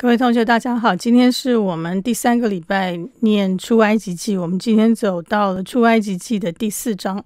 各位同学，大家好！今天是我们第三个礼拜念《出埃及记》，我们今天走到了《出埃及记》的第四章。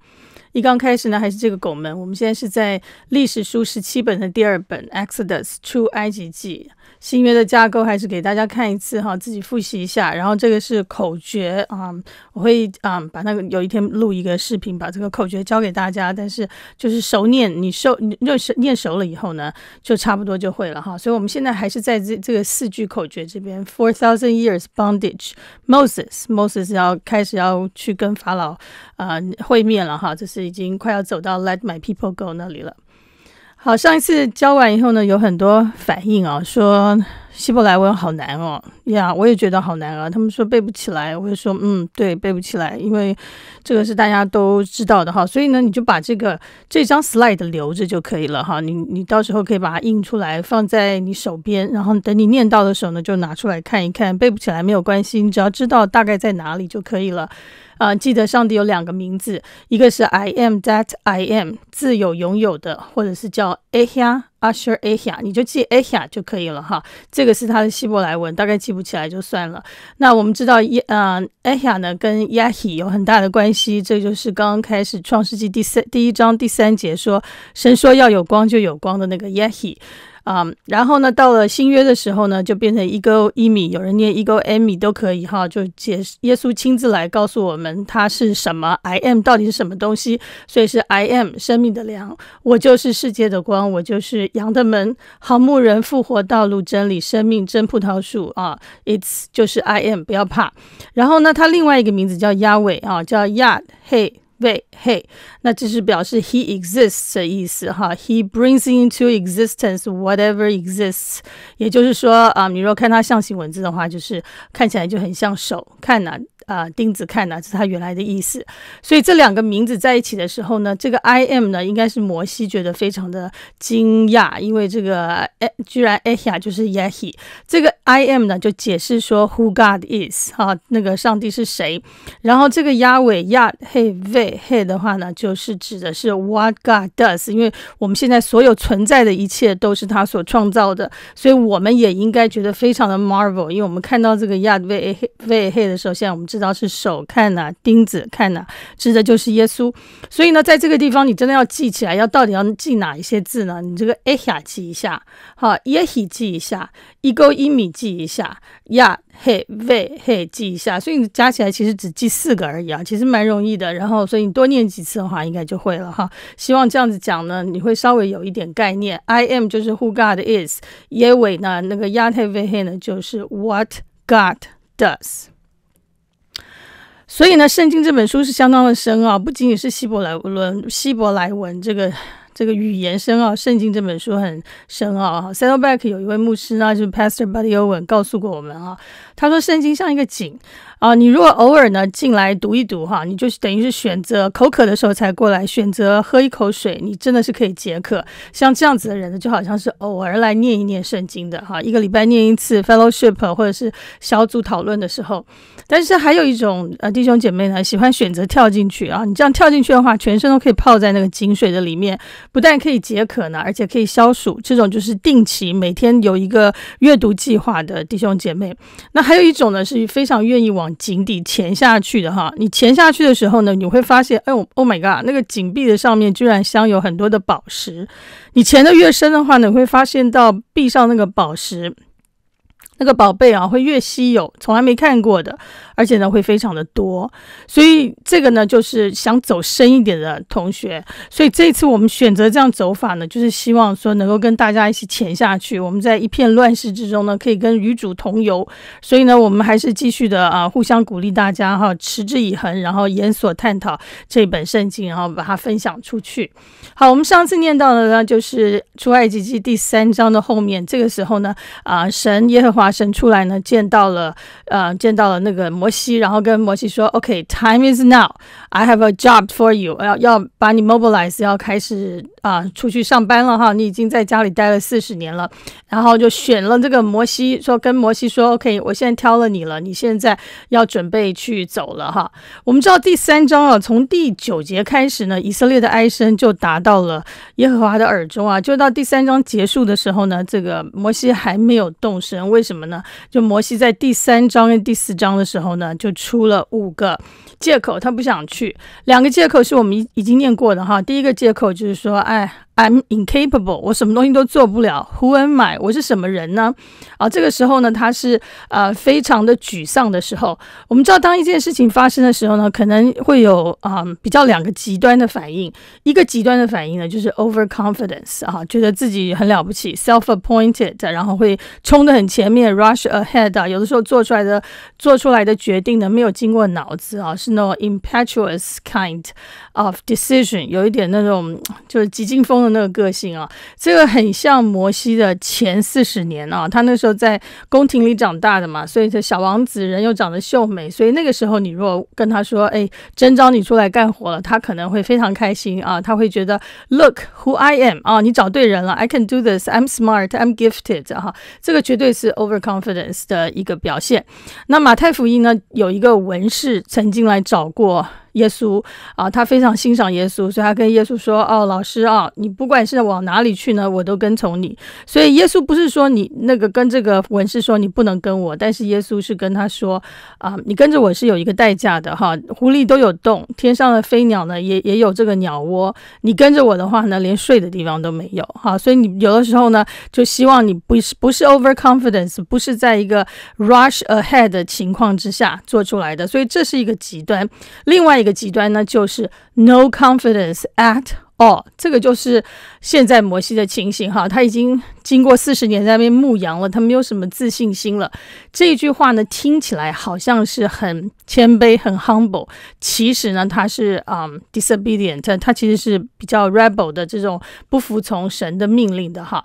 一刚开始呢，还是这个拱门。我们现在是在历史书十七本的第二本《Exodus》出埃及记，新约的架构还是给大家看一次哈，自己复习一下。然后这个是口诀啊，我会啊把那个有一天录一个视频，把这个口诀教给大家。但是就是熟念，你熟你认识念熟了以后呢，就差不多就会了哈。所以我们现在还是在这这个四句口诀这边，Four thousand years bondage，Moses，Moses 要开始要去跟法老啊会面了哈，这是。已经快要走到 Let My People Go 那里了。好，上一次教完以后呢，有很多反应啊，说希伯来文好难哦呀，我也觉得好难啊。他们说背不起来，我就说嗯，对，背不起来，因为这个是大家都知道的哈。所以呢，你就把这个这张 slide 留着就可以了哈。你你到时候可以把它印出来，放在你手边，然后等你念到的时候呢，就拿出来看一看。背不起来没有关系，你只要知道大概在哪里就可以了。啊，记得上帝有两个名字，一个是 I am that I am 自有拥有的，或者是叫 a h i a Asher a h i a 你就记 a h i a 就可以了哈。这个是它的希伯来文，大概记不起来就算了。那我们知道，一，呃 a h i a 呢跟 y a h i 有很大的关系，这就是刚刚开始《创世纪》第三第一章第三节说，神说要有光就有光的那个 y a h i 啊，然后呢，到了新约的时候呢，就变成一勾一米，有人念一勾 M 米都可以哈，就解耶稣亲自来告诉我们，他是什么 I am 到底是什么东西，所以是 I am 生命的粮，我就是世界的光，我就是羊的门，好牧人复活道路真理生命真葡萄树啊，It's 就是 I am，不要怕。然后呢，他另外一个名字叫亚伟啊，叫亚嘿。喂，嘿，那这是表示 he exists 的意思哈。He brings into existence whatever exists，也就是说啊，你若看它象形文字的话，就是看起来就很像手看呐、啊钉子看呐，这是它原来的意思。所以这两个名字在一起的时候呢，这个 I am 呢，应该是摩西觉得非常的惊讶，因为这个哎居然埃希亚就是 h 希，这个 I am 呢就解释说 Who God is 哈，那个上帝是谁？然后这个亚尾亚嘿喂。He 的话呢，就是指的是 What God does，因为我们现在所有存在的一切都是他所创造的，所以我们也应该觉得非常的 marvel。因为我们看到这个亚 v A He 的时候，现在我们知道是手看呐，钉子看呐，指的就是耶稣。所以呢，在这个地方，你真的要记起来，要到底要记哪一些字呢？你这个 e 哈 a 记一下，好，Yehi 记一下，一勾一米记一下，亚。嘿，喂，嘿记一下，所以你加起来其实只记四个而已啊，其实蛮容易的。然后，所以你多念几次的话，应该就会了哈。希望这样子讲呢，你会稍微有一点概念。I am 就是 Who God is，耶尾呢那个亚泰为 e 呢就是 What God does。所以呢，圣经这本书是相当的深啊，不仅仅是希伯来文，希伯来文这个。这个语言深奥，《圣经》这本书很深奥哈。s d d t e b a c k 有一位牧师呢，就是 Pastor Buddy Owen，告诉过我们啊，他说，《圣经》像一个井。啊，你如果偶尔呢进来读一读哈，你就是等于是选择口渴的时候才过来，选择喝一口水，你真的是可以解渴。像这样子的人呢，就好像是偶尔来念一念圣经的哈，一个礼拜念一次 fellowship 或者是小组讨论的时候。但是还有一种呃弟兄姐妹呢，喜欢选择跳进去啊，你这样跳进去的话，全身都可以泡在那个井水的里面，不但可以解渴呢，而且可以消暑。这种就是定期每天有一个阅读计划的弟兄姐妹。那还有一种呢，是非常愿意往。井底潜下去的哈，你潜下去的时候呢，你会发现，哎呦，Oh my god，那个井壁的上面居然镶有很多的宝石。你潜的越深的话呢，你会发现到壁上那个宝石，那个宝贝啊，会越稀有，从来没看过的。而且呢，会非常的多，所以这个呢，就是想走深一点的同学，所以这次我们选择这样走法呢，就是希望说能够跟大家一起潜下去。我们在一片乱世之中呢，可以跟与主同游。所以呢，我们还是继续的啊，互相鼓励大家哈，持之以恒，然后研所探讨这本圣经，然后把它分享出去。好，我们上次念到的呢，就是出埃及记第三章的后面。这个时候呢，啊，神耶和华神出来呢，见到了，呃，见到了那个。摩西，然后跟摩西说：“OK，time is now，I have a job for you，要要把你 mobilize，要开始啊，出去上班了哈。你已经在家里待了四十年了，然后就选了这个摩西，说跟摩西说：OK，我现在挑了你了，你现在要准备去走了哈。我们知道第三章啊，从第九节开始呢，以色列的哀声就达到了耶和华的耳中啊。就到第三章结束的时候呢，这个摩西还没有动身，为什么呢？就摩西在第三章跟第四章的时候。呢，就出了五个借口，他不想去。两个借口是我们已经念过的哈。第一个借口就是说，哎，I'm incapable，我什么东西都做不了。Who am I？我是什么人呢？啊，这个时候呢，他是呃非常的沮丧的时候。我们知道，当一件事情发生的时候呢，可能会有啊比较两个极端的反应。一个极端的反应呢，就是 overconfidence 啊，觉得自己很了不起，self-appointed，然后会冲得很前面，rush ahead 啊。有的时候做出来的做出来的。决定的没有经过脑子啊，是那种 impetuous kind of decision，有一点那种就是急进风的那个个性啊。这个很像摩西的前四十年啊，他那时候在宫廷里长大的嘛，所以这小王子人又长得秀美，所以那个时候你如果跟他说，哎，真招你出来干活了，他可能会非常开心啊，他会觉得，Look who I am 啊，你找对人了，I can do this，I'm smart，I'm gifted，哈，这个绝对是 overconfidence 的一个表现。那马太福音呢？有一个文士曾经来找过。耶稣啊，他非常欣赏耶稣，所以他跟耶稣说：“哦，老师啊，你不管是往哪里去呢，我都跟从你。”所以耶稣不是说你那个跟这个文士说你不能跟我，但是耶稣是跟他说：“啊，你跟着我是有一个代价的哈。狐狸都有洞，天上的飞鸟呢也也有这个鸟窝。你跟着我的话呢，连睡的地方都没有哈。所以你有的时候呢，就希望你不是不是 overconfidence，不是在一个 rush ahead 的情况之下做出来的。所以这是一个极端。另外。一个极端呢，就是 no confidence at all。这个就是现在摩西的情形哈，他已经经过四十年在那边牧羊了，他没有什么自信心了。这句话呢，听起来好像是很谦卑、很 humble，其实呢，他是嗯 disobedient，他其实是比较 rebel 的这种不服从神的命令的哈。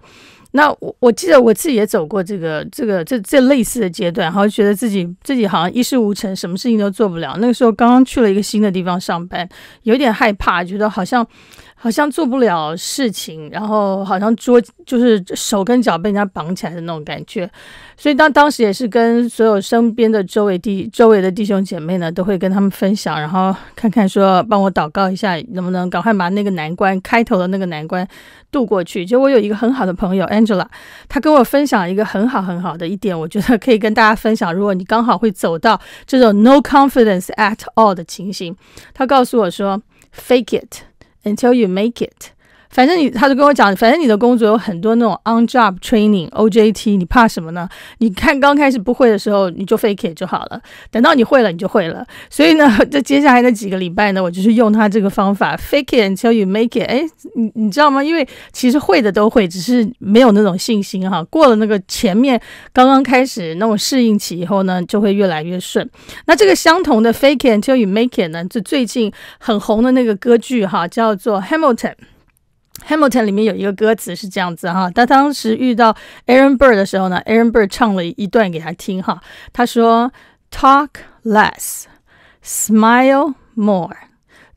那我我记得我自己也走过这个这个这这类似的阶段，然后觉得自己自己好像一事无成，什么事情都做不了。那个时候刚刚去了一个新的地方上班，有点害怕，觉得好像。好像做不了事情，然后好像桌就是手跟脚被人家绑起来的那种感觉，所以当当时也是跟所有身边的周围弟周围的弟兄姐妹呢，都会跟他们分享，然后看看说帮我祷告一下，能不能赶快把那个难关开头的那个难关渡过去。就我有一个很好的朋友 Angela，她跟我分享一个很好很好的一点，我觉得可以跟大家分享。如果你刚好会走到这种 no confidence at all 的情形，她告诉我说 fake it。until you make it. 反正你，他就跟我讲，反正你的工作有很多那种 on job training O J T，你怕什么呢？你看刚开始不会的时候，你就 fake it 就好了。等到你会了，你就会了。所以呢，在 接下来那几个礼拜呢，我就是用他这个方法 fake it，until you make it。哎，你你知道吗？因为其实会的都会，只是没有那种信心哈。过了那个前面刚刚开始那种适应期以后呢，就会越来越顺。那这个相同的 fake it，until you make it 呢，就最近很红的那个歌剧哈，叫做 Hamilton。Hamilton 里面有一个歌词是这样子哈，他当时遇到 Aaron Burr 的时候呢，Aaron Burr 唱了一段给他听哈，他说：“Talk less, smile more,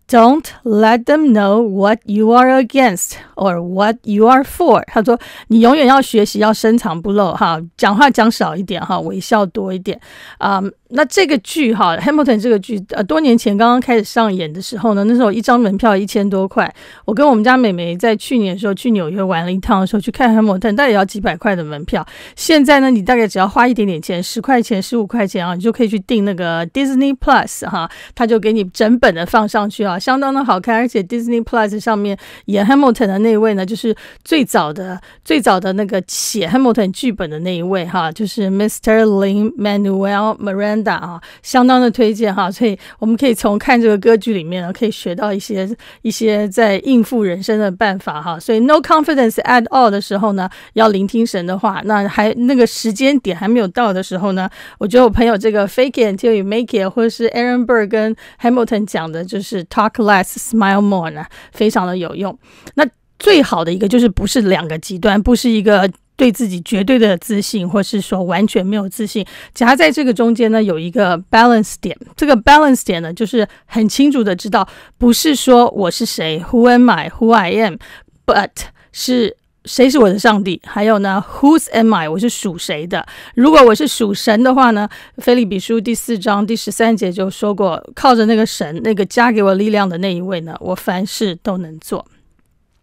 don't let them know what you are against。” or what you are for？他说你永远要学习，要深藏不露哈，讲话讲少一点哈，微笑多一点啊。那这个剧哈，Hamilton 这个剧呃，多年前刚刚开始上演的时候呢，那时候一张门票一千多块。我跟我们家美眉在去年的时候去纽约玩了一趟的时候去看 Hamilton，大概要几百块的门票。现在呢，你大概只要花一点点钱，十块钱、十五块钱啊，你就可以去订那个 Disney Plus 哈，他就给你整本的放上去啊，相当的好看，而且 Disney Plus 上面演 Hamilton 的那。那位呢，就是最早的、最早的那个写《Hamilton》剧本的那一位哈，就是 Mr. Lin Manuel Miranda 啊，相当的推荐哈。所以我们可以从看这个歌剧里面呢，可以学到一些一些在应付人生的办法哈。所以 No confidence at all 的时候呢，要聆听神的话，那还那个时间点还没有到的时候呢，我觉得我朋友这个 f a k e until it you m a k e it，或者是 Aaron Burr 跟 Hamilton 讲的就是 Talk less, smile more 呢，非常的有用。那最好的一个就是不是两个极端，不是一个对自己绝对的自信，或是说完全没有自信，夹在这个中间呢，有一个 balance 点。这个 balance 点呢，就是很清楚的知道，不是说我是谁，Who am I？Who I am？But 是谁是我的上帝？还有呢，Whose am I？我是属谁的？如果我是属神的话呢，《菲利比书》第四章第十三节就说过，靠着那个神，那个加给我力量的那一位呢，我凡事都能做。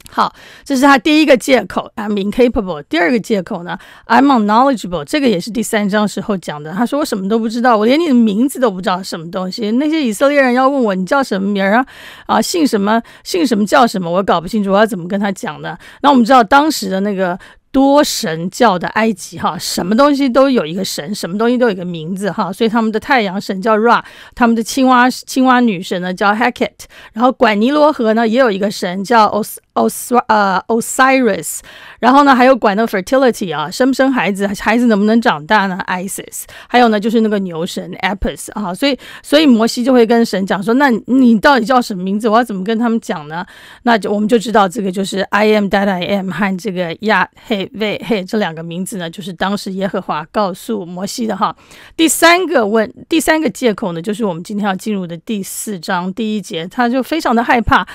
好，这是他第一个借口。I'm incapable。第二个借口呢？I'm unknowledgeable。这个也是第三章时候讲的。他说我什么都不知道，我连你的名字都不知道什么东西。那些以色列人要问我你叫什么名儿啊？啊，姓什么？姓什么叫什么？我搞不清楚，我要怎么跟他讲呢？那我们知道当时的那个多神教的埃及哈，什么东西都有一个神，什么东西都有一个名字哈。所以他们的太阳神叫 Ra，他们的青蛙青蛙女神呢叫 Heket，然后管尼罗河呢也有一个神叫 Os。Os 呃 Osiris，然后呢还有管那 fertility 啊，生不生孩子，孩子能不能长大呢？Isis，还有呢就是那个牛神 Apis 啊，所以所以摩西就会跟神讲说，那你到底叫什么名字？我要怎么跟他们讲呢？那就我们就知道这个就是 I am that I am 和这个亚嘿喂嘿这两个名字呢，就是当时耶和华告诉摩西的哈。第三个问，第三个借口呢，就是我们今天要进入的第四章第一节，他就非常的害怕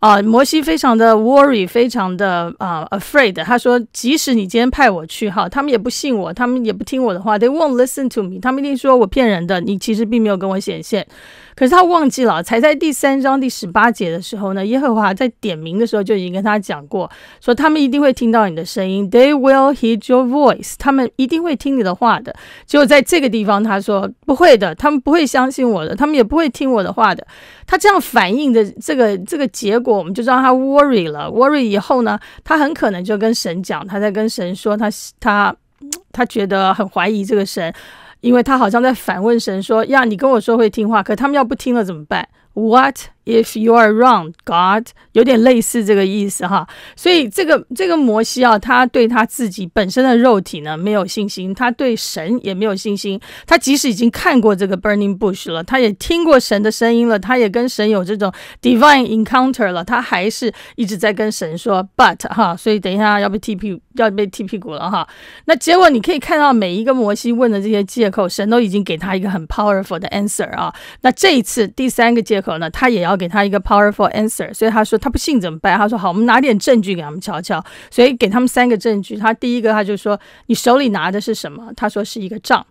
啊，摩西非常的。Worry，非常的啊，afraid。他说，即使你今天派我去，哈，他们也不信我，他们也不听我的话。They won't listen to me。他们一定说我骗人的。你其实并没有跟我显现。可是他忘记了，才在第三章第十八节的时候呢，耶和华在点名的时候就已经跟他讲过，说他们一定会听到你的声音，they will hear your voice，他们一定会听你的话的。结果在这个地方他说不会的，他们不会相信我的，他们也不会听我的话的。他这样反映的这个这个结果，我们就知道他 worry 了。worry 以后呢，他很可能就跟神讲，他在跟神说，他他他觉得很怀疑这个神。因为他好像在反问神说：“呀，你跟我说会听话，可他们要不听了怎么办？”What？If you are wrong, God，有点类似这个意思哈。所以这个这个摩西啊，他对他自己本身的肉体呢没有信心，他对神也没有信心。他即使已经看过这个 Burning Bush 了，他也听过神的声音了，他也跟神有这种 divine encounter 了，他还是一直在跟神说 But 哈。所以等一下要被踢屁要被踢屁股了哈。那结果你可以看到每一个摩西问的这些借口，神都已经给他一个很 powerful 的 answer 啊。那这一次第三个借口呢，他也要。给他一个 powerful answer，所以他说他不信怎么办？他说好，我们拿点证据给他们瞧瞧。所以给他们三个证据。他第一个他就说你手里拿的是什么？他说是一个账。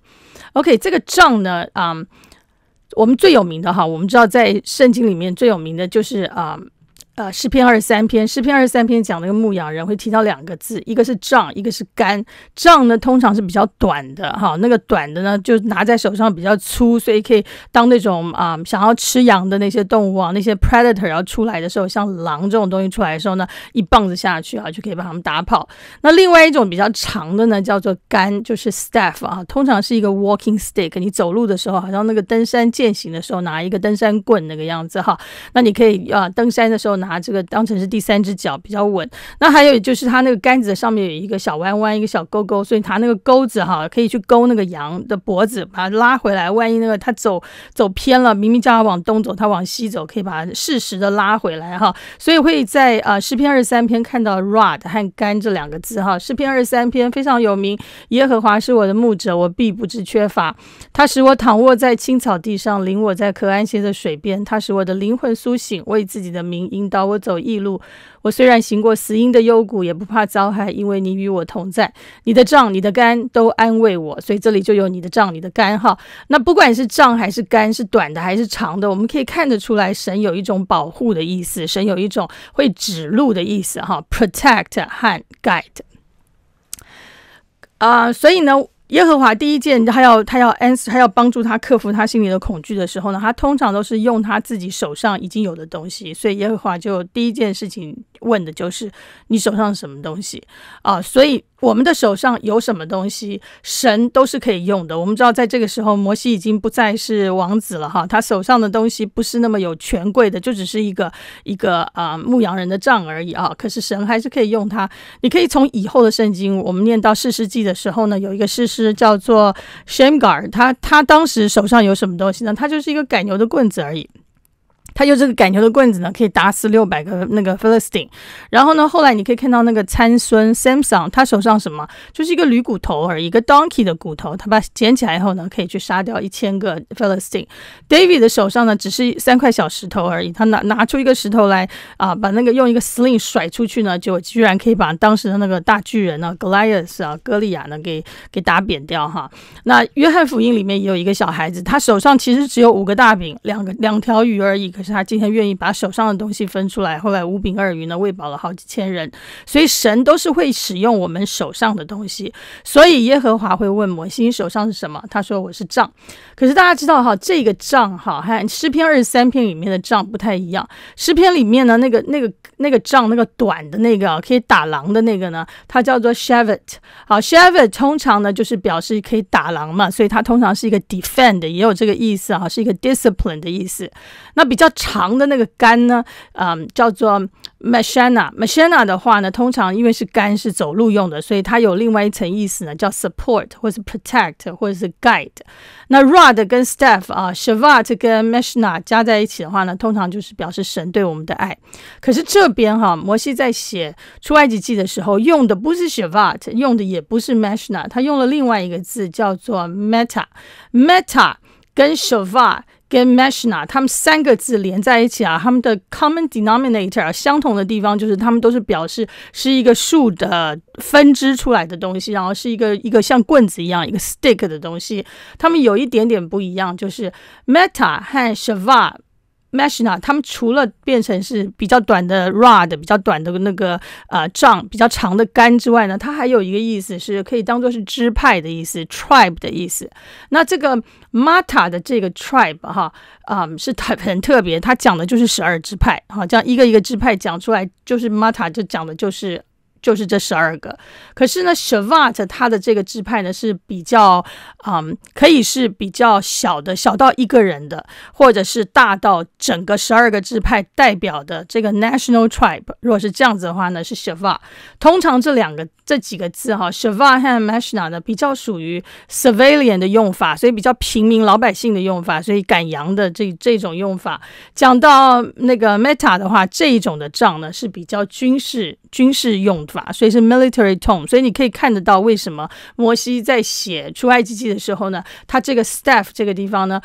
OK，这个账呢，啊，我们最有名的哈，我们知道在圣经里面最有名的就是啊。呃，诗篇二十三篇，诗篇二十三篇讲那个牧羊人会提到两个字，一个是杖，一个是杆。杖呢，通常是比较短的，哈，那个短的呢，就拿在手上比较粗，所以可以当那种啊，想要吃羊的那些动物啊，那些 predator 要出来的时候，像狼这种东西出来的时候呢，一棒子下去啊，就可以把它们打跑。那另外一种比较长的呢，叫做杆，就是 staff 啊，通常是一个 walking stick，你走路的时候，好像那个登山健行的时候拿一个登山棍那个样子哈。那你可以啊，登山的时候拿。拿这个当成是第三只脚比较稳。那还有就是它那个杆子上面有一个小弯弯，一个小勾勾，所以它那个钩子哈，可以去勾那个羊的脖子，把它拉回来。万一那个它走走偏了，明明叫它往东走，它往西走，可以把它适时的拉回来哈。所以会在啊诗篇二十三篇看到 rod 和杆这两个字哈。诗篇二十三篇非常有名，耶和华是我的牧者，我必不致缺乏。他使我躺卧在青草地上，领我在可安歇的水边。他使我的灵魂苏醒，为自己的名引导。导我走异路，我虽然行过死荫的幽谷，也不怕遭害，因为你与我同在。你的杖、你的杆都安慰我，所以这里就有你的杖、你的杆哈，那不管是杖还是杆，是短的还是长的，我们可以看得出来，神有一种保护的意思，神有一种会指路的意思。哈，protect 和 guide。啊，所以呢。耶和华第一件，他要他要恩，他要帮助他克服他心里的恐惧的时候呢，他通常都是用他自己手上已经有的东西，所以耶和华就第一件事情。问的就是你手上什么东西啊？所以我们的手上有什么东西，神都是可以用的。我们知道在这个时候，摩西已经不再是王子了哈，他手上的东西不是那么有权贵的，就只是一个一个啊牧羊人的杖而已啊。可是神还是可以用他。你可以从以后的圣经，我们念到四世纪的时候呢，有一个士师叫做 Shemgar，他他当时手上有什么东西呢？他就是一个赶牛的棍子而已。他用这个赶牛的棍子呢，可以打死六百个那个 p h i l i s n e 然后呢，后来你可以看到那个参孙 Samson，他手上什么，就是一个驴骨头而已，一个 donkey 的骨头。他把捡起来以后呢，可以去杀掉一千个 p h i l i s n e David 的手上呢，只是三块小石头而已。他拿拿出一个石头来啊，把那个用一个 s l i n g 甩出去呢，就居然可以把当时的那个大巨人呢 Goliath 啊，哥利亚呢给给打扁掉哈。那约翰福音里面也有一个小孩子，他手上其实只有五个大饼，两个两条鱼而已。可是他今天愿意把手上的东西分出来，后来五饼二鱼呢喂饱了好几千人，所以神都是会使用我们手上的东西。所以耶和华会问摩西手上是什么？他说我是杖。可是大家知道哈，这个杖哈和诗篇二十三篇里面的杖不太一样。诗篇里面呢那个那个那个杖那个短的那个啊可以打狼的那个呢，它叫做 s h a v e t 好 s h a v e t 通常呢就是表示可以打狼嘛，所以它通常是一个 defend 也有这个意思啊，是一个 discipline 的意思。那比较。长的那个杆呢，啊，叫做 machana。machana 的话呢，通常因为是杆是走路用的，所以它有另外一层意思呢，叫 support，或是 protect，或者是 guide。那 rod 跟 staff 啊，shavat 跟 m a c h n a 加在一起的话呢，通常就是表示神对我们的爱。可是这边哈，摩西在写出埃及记的时候，用的不是 shavat，用的也不是 m a c h n a 他用了另外一个字叫做 meta。meta 跟 shavat。跟 meshna，他们三个字连在一起啊，他们的 common denominator 相同的地方就是他们都是表示是一个树的分支出来的东西，然后是一个一个像棍子一样一个 stick 的东西。他们有一点点不一样，就是 meta 和 shva，meshna，他们除了变成是比较短的 rod，比较短的那个呃杖，比较长的杆之外呢，它还有一个意思是可以当做是支派的意思，tribe 的意思。那这个。玛塔的这个 tribe 哈啊，是特 很特别，他讲的就是十二支派哈，这样一个一个支派讲出来，就是玛塔就讲的就是。就是这十二个，可是呢，Shavat 它的这个支派呢是比较，嗯，可以是比较小的，小到一个人的，或者是大到整个十二个支派代表的这个 National Tribe。如果是这样子的话呢，是 Shavat。通常这两个这几个字哈，Shavat 和 Mashna 呢，比较属于 Civilian 的用法，所以比较平民老百姓的用法，所以赶羊的这这种用法。讲到那个 Meta 的话，这一种的账呢是比较军事军事用。所以是 military tone，所以你可以看得到为什么摩西在写出埃及记的时候呢，他这个 staff 这个地方呢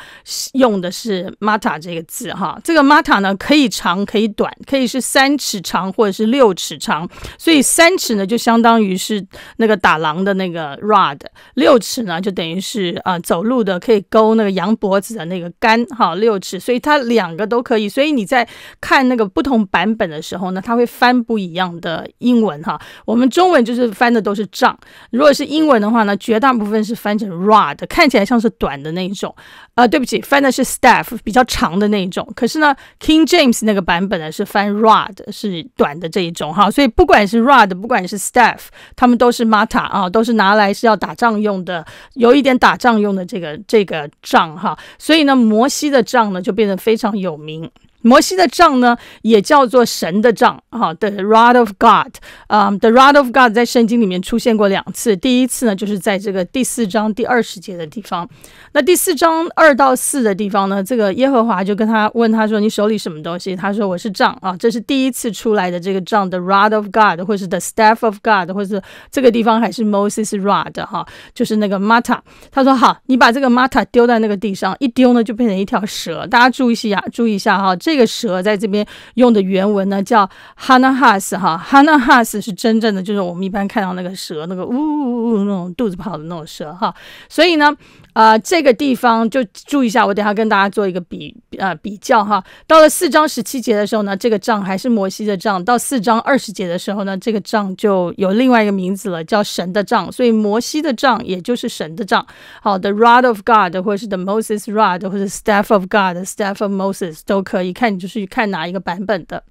用的是 mata 这个字哈，这个 mata 呢可以长可以短，可以是三尺长或者是六尺长，所以三尺呢就相当于是那个打狼的那个 rod，六尺呢就等于是啊走路的可以勾那个羊脖子的那个杆哈，六尺，所以它两个都可以，所以你在看那个不同版本的时候呢，它会翻不一样的英文哈。我们中文就是翻的都是杖，如果是英文的话呢，绝大部分是翻成 rod，看起来像是短的那一种。呃，对不起，翻的是 staff，比较长的那一种。可是呢，King James 那个版本呢是翻 rod，是短的这一种哈。所以不管是 rod，不管是 staff，他们都是 mata 啊，都是拿来是要打仗用的，有一点打仗用的这个这个杖哈。所以呢，摩西的杖呢就变得非常有名。摩西的杖呢，也叫做神的杖啊，the rod of God。嗯，the rod of God 在圣经里面出现过两次。第一次呢，就是在这个第四章第二十节的地方。那第四章二到四的地方呢，这个耶和华就跟他问他说：“你手里什么东西？”他说：“我是杖啊。”这是第一次出来的这个杖，the rod of God，或是 the staff of God，或是这个地方还是 Moses' rod 哈，就是那个 mata。他说：“好，你把这个 mata 丢在那个地上，一丢呢就变成一条蛇。”大家注意一下，注意一下哈这。这个蛇在这边用的原文呢，叫 Hana Hus 哈，Hana h s 是真正的，就是我们一般看到那个蛇，那个呜呜呜那种肚子跑的那种蛇哈，所以呢。啊，这个地方就注意一下，我等下跟大家做一个比啊比较哈。到了四章十七节的时候呢，这个账还是摩西的账；到四章二十节的时候呢，这个账就有另外一个名字了，叫神的账。所以摩西的账也就是神的账。好，the rod of God，或者是 the Moses rod，或者 staff of God，staff of Moses 都可以，看你就是看哪一个版本的。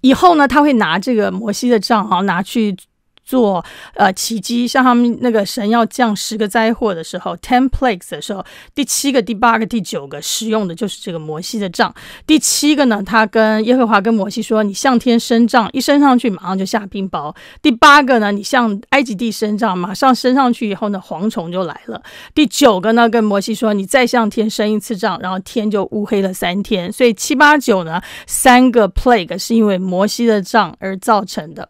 以后呢，他会拿这个摩西的账啊，拿去。做呃奇迹，像他们那个神要降十个灾祸的时候，ten plagues 的时候，第七个、第八个、第九个使用的就是这个摩西的杖。第七个呢，他跟耶和华跟摩西说：“你向天伸杖，一伸上去，马上就下冰雹。”第八个呢，你向埃及地伸杖，马上伸上去以后呢，蝗虫就来了。第九个呢，跟摩西说：“你再向天伸一次杖，然后天就乌黑了三天。”所以七八九呢，三个 plague 是因为摩西的杖而造成的。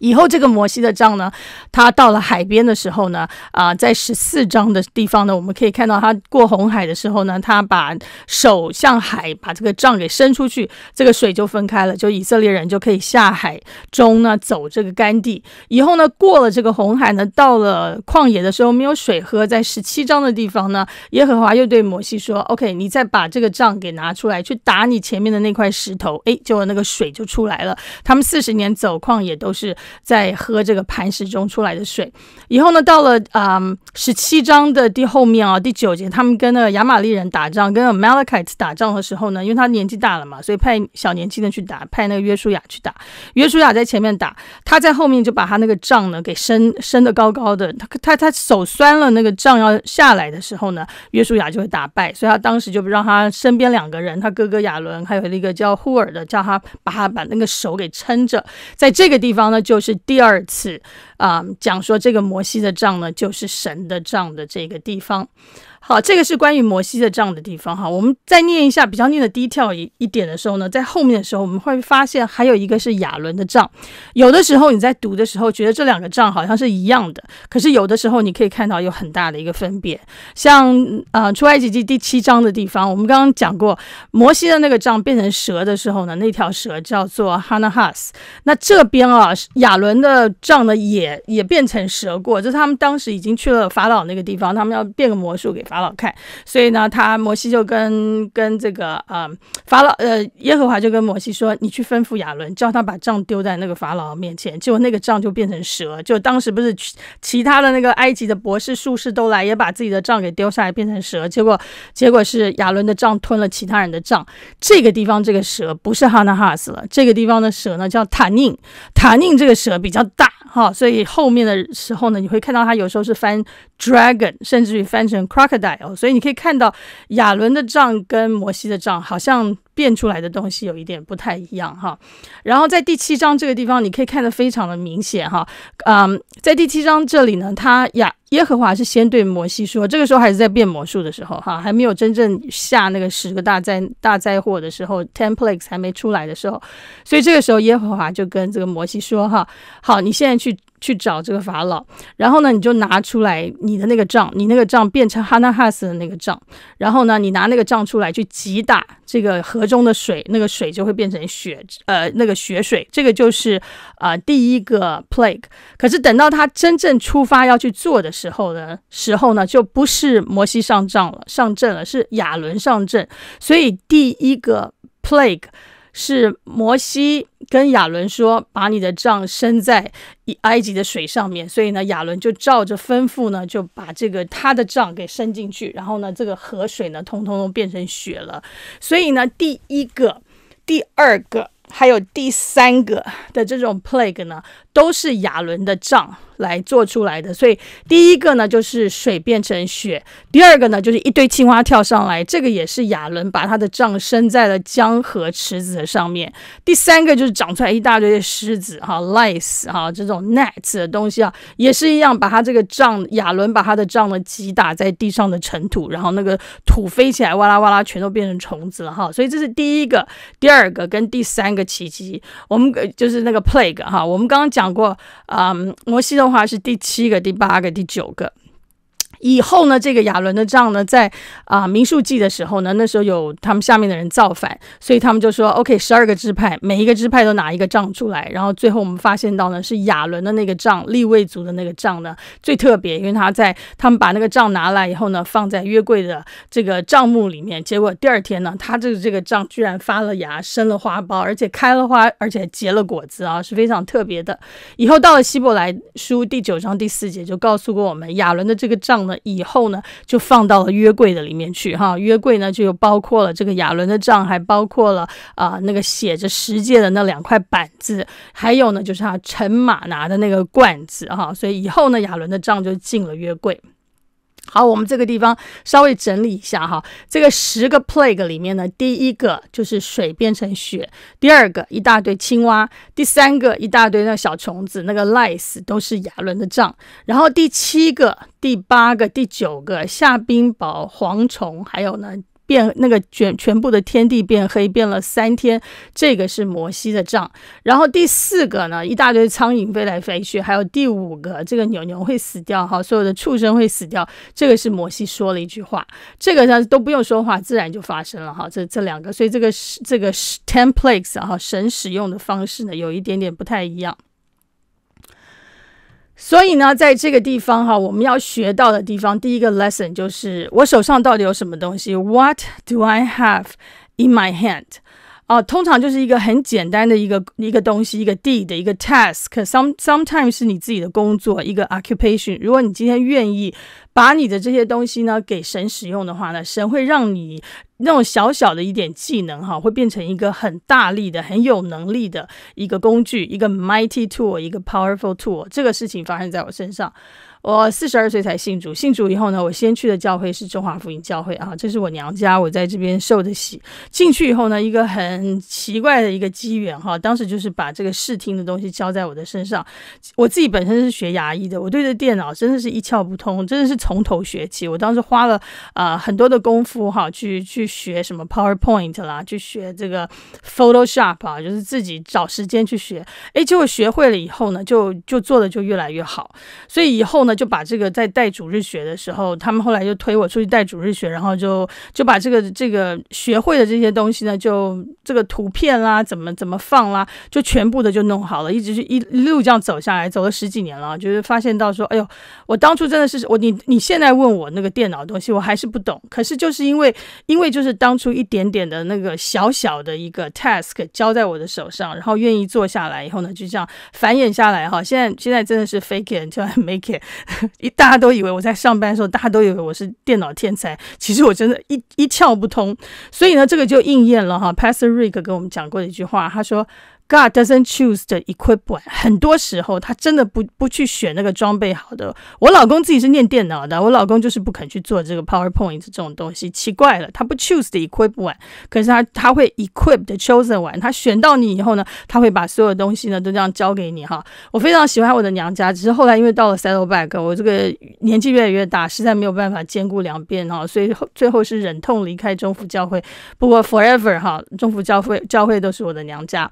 以后这个摩西的杖呢，他到了海边的时候呢，啊，在十四章的地方呢，我们可以看到他过红海的时候呢，他把手向海，把这个杖给伸出去，这个水就分开了，就以色列人就可以下海中呢走这个干地。以后呢，过了这个红海呢，到了旷野的时候没有水喝，在十七章的地方呢，耶和华又对摩西说：“OK，你再把这个杖给拿出来，去打你前面的那块石头，哎，果那个水就出来了。他们四十年走旷野都是。”在喝这个磐石中出来的水以后呢，到了啊十七章的第后面啊第九节，他们跟那个亚玛利人打仗，跟 a 那 e 玛 i t e 打仗的时候呢，因为他年纪大了嘛，所以派小年轻的去打，派那个约书亚去打。约书亚在前面打，他在后面就把他那个杖呢给伸伸的高高的，他他他手酸了，那个杖要下来的时候呢，约书亚就会打败，所以他当时就让他身边两个人，他哥哥亚伦还有那个叫霍尔的，叫他把他把那个手给撑着，在这个地方呢就。是第二次，啊，讲说这个摩西的帐呢，就是神的帐的这个地方。好，这个是关于摩西的杖的地方哈。我们再念一下，比较念的低调一一点的时候呢，在后面的时候我们会发现还有一个是亚伦的杖。有的时候你在读的时候觉得这两个杖好像是一样的，可是有的时候你可以看到有很大的一个分别。像啊，出埃及记第七章的地方，我们刚刚讲过，摩西的那个杖变成蛇的时候呢，那条蛇叫做哈纳哈斯。那这边啊，亚伦的杖呢也也变成蛇过，就是他们当时已经去了法老那个地方，他们要变个魔术给。法老看，所以呢，他摩西就跟跟这个呃法老呃耶和华就跟摩西说：“你去吩咐亚伦，叫他把杖丢在那个法老面前。”结果那个杖就变成蛇。就当时不是其他的那个埃及的博士术士都来，也把自己的杖给丢下来，变成蛇。结果结果是亚伦的杖吞了其他人的杖。这个地方这个蛇不是哈纳哈斯了，这个地方的蛇呢叫塔宁，塔宁这个蛇比较大哈。所以后面的时候呢，你会看到他有时候是翻 dragon，甚至于翻成 crocodile。所以你可以看到亚伦的账跟摩西的账好像。变出来的东西有一点不太一样哈，然后在第七章这个地方，你可以看得非常的明显哈，嗯，在第七章这里呢，他呀耶和华是先对摩西说，这个时候还是在变魔术的时候哈，还没有真正下那个十个大灾大灾祸的时候，ten plagues 还没出来的时候，所以这个时候耶和华就跟这个摩西说哈，好，你现在去去找这个法老，然后呢，你就拿出来你的那个杖，你那个杖变成哈纳哈斯的那个杖，然后呢，你拿那个杖出来去击打这个河。中的水，那个水就会变成血，呃，那个血水，这个就是呃第一个 plague。可是等到他真正出发要去做的时候呢，时候呢，就不是摩西上仗了，上阵了，是亚伦上阵，所以第一个 plague。是摩西跟亚伦说：“把你的杖伸在以埃及的水上面。”所以呢，亚伦就照着吩咐呢，就把这个他的杖给伸进去。然后呢，这个河水呢，通通都变成血了。所以呢，第一个、第二个还有第三个的这种 plague 呢，都是亚伦的杖。来做出来的，所以第一个呢就是水变成雪，第二个呢就是一堆青蛙跳上来，这个也是亚伦把他的杖伸在了江河池子的上面，第三个就是长出来一大堆的狮子哈，lice 哈，这种 nets 的东西啊，也是一样，把他这个杖亚伦把他的杖呢击打在地上的尘土，然后那个土飞起来，哇啦哇啦，全都变成虫子了哈，所以这是第一个、第二个跟第三个奇迹，我们就是那个 plague 哈，我们刚刚讲过啊，摩西的话是第七个、第八个、第九个。以后呢，这个亚伦的账呢，在啊民数记的时候呢，那时候有他们下面的人造反，所以他们就说，OK，十二个支派，每一个支派都拿一个账出来，然后最后我们发现到呢，是亚伦的那个账，立位族的那个账呢，最特别，因为他在他们把那个账拿来以后呢，放在约柜的这个账目里面，结果第二天呢，他这个这个账居然发了芽，生了花苞，而且开了花，而且结了果子啊，是非常特别的。以后到了希伯来书第九章第四节就告诉过我们，亚伦的这个呢。以后呢，就放到了约柜的里面去哈。约柜呢，就包括了这个亚伦的账，还包括了啊那个写着十诫的那两块板子，还有呢就是他乘马拿的那个罐子哈。所以以后呢，亚伦的账就进了约柜。好，我们这个地方稍微整理一下哈。这个十个 plague 里面呢，第一个就是水变成雪，第二个一大堆青蛙，第三个一大堆那小虫子，那个 lice 都是亚伦的账，然后第七个、第八个、第九个夏冰雹、蝗虫，还有呢。变那个全全部的天地变黑，变了三天。这个是摩西的账。然后第四个呢，一大堆苍蝇飞来飞去。还有第五个，这个牛牛会死掉哈，所有的畜生会死掉。这个是摩西说了一句话，这个呢都不用说话，自然就发生了哈。这这两个，所以这个是这个是 templates 哈，神使用的方式呢，有一点点不太一样。所以呢，在这个地方哈，我们要学到的地方，第一个 lesson 就是我手上到底有什么东西？What do I have in my hand？哦，通常就是一个很简单的一个一个东西，一个 deed，一个 task。some sometimes 是你自己的工作，一个 occupation。如果你今天愿意把你的这些东西呢给神使用的话呢，神会让你那种小小的一点技能哈，会变成一个很大力的、很有能力的一个工具，一个 mighty tool，一个 powerful tool。这个事情发生在我身上。我四十二岁才信主，信主以后呢，我先去的教会是中华福音教会啊，这是我娘家，我在这边受的洗。进去以后呢，一个很奇怪的一个机缘哈，当时就是把这个视听的东西教在我的身上。我自己本身是学牙医的，我对着电脑真的是一窍不通，真的是从头学起。我当时花了呃很多的功夫哈，去去学什么 PowerPoint 啦，去学这个 Photoshop 啊，就是自己找时间去学。哎，结果学会了以后呢，就就做的就越来越好。所以以后呢。就把这个在带主日学的时候，他们后来就推我出去带主日学，然后就就把这个这个学会的这些东西呢，就这个图片啦，怎么怎么放啦，就全部的就弄好了，一直是一一路这样走下来，走了十几年了，就是发现到说，哎呦，我当初真的是我你你现在问我那个电脑东西，我还是不懂，可是就是因为因为就是当初一点点的那个小小的一个 task 交在我的手上，然后愿意坐下来以后呢，就这样繁衍下来哈，现在现在真的是 fake it to make it。一大家都以为我在上班的时候，大家都以为我是电脑天才，其实我真的一一窍不通。所以呢，这个就应验了哈。p a s t o r Ric k 跟我们讲过的一句话，他说。God doesn't choose the equip 完，很多时候他真的不不去选那个装备好的。我老公自己是念电脑的，我老公就是不肯去做这个 PowerPoint 这种东西，奇怪了。他不 choose 的 equip 完，可是他他会 equip 的 chosen 完。他选到你以后呢，他会把所有东西呢都这样交给你哈。我非常喜欢我的娘家，只是后来因为到了 Celloback，我这个年纪越来越大，实在没有办法兼顾两边哈，所以后最后是忍痛离开中福教会。不过 forever 哈，中福教会教会都是我的娘家。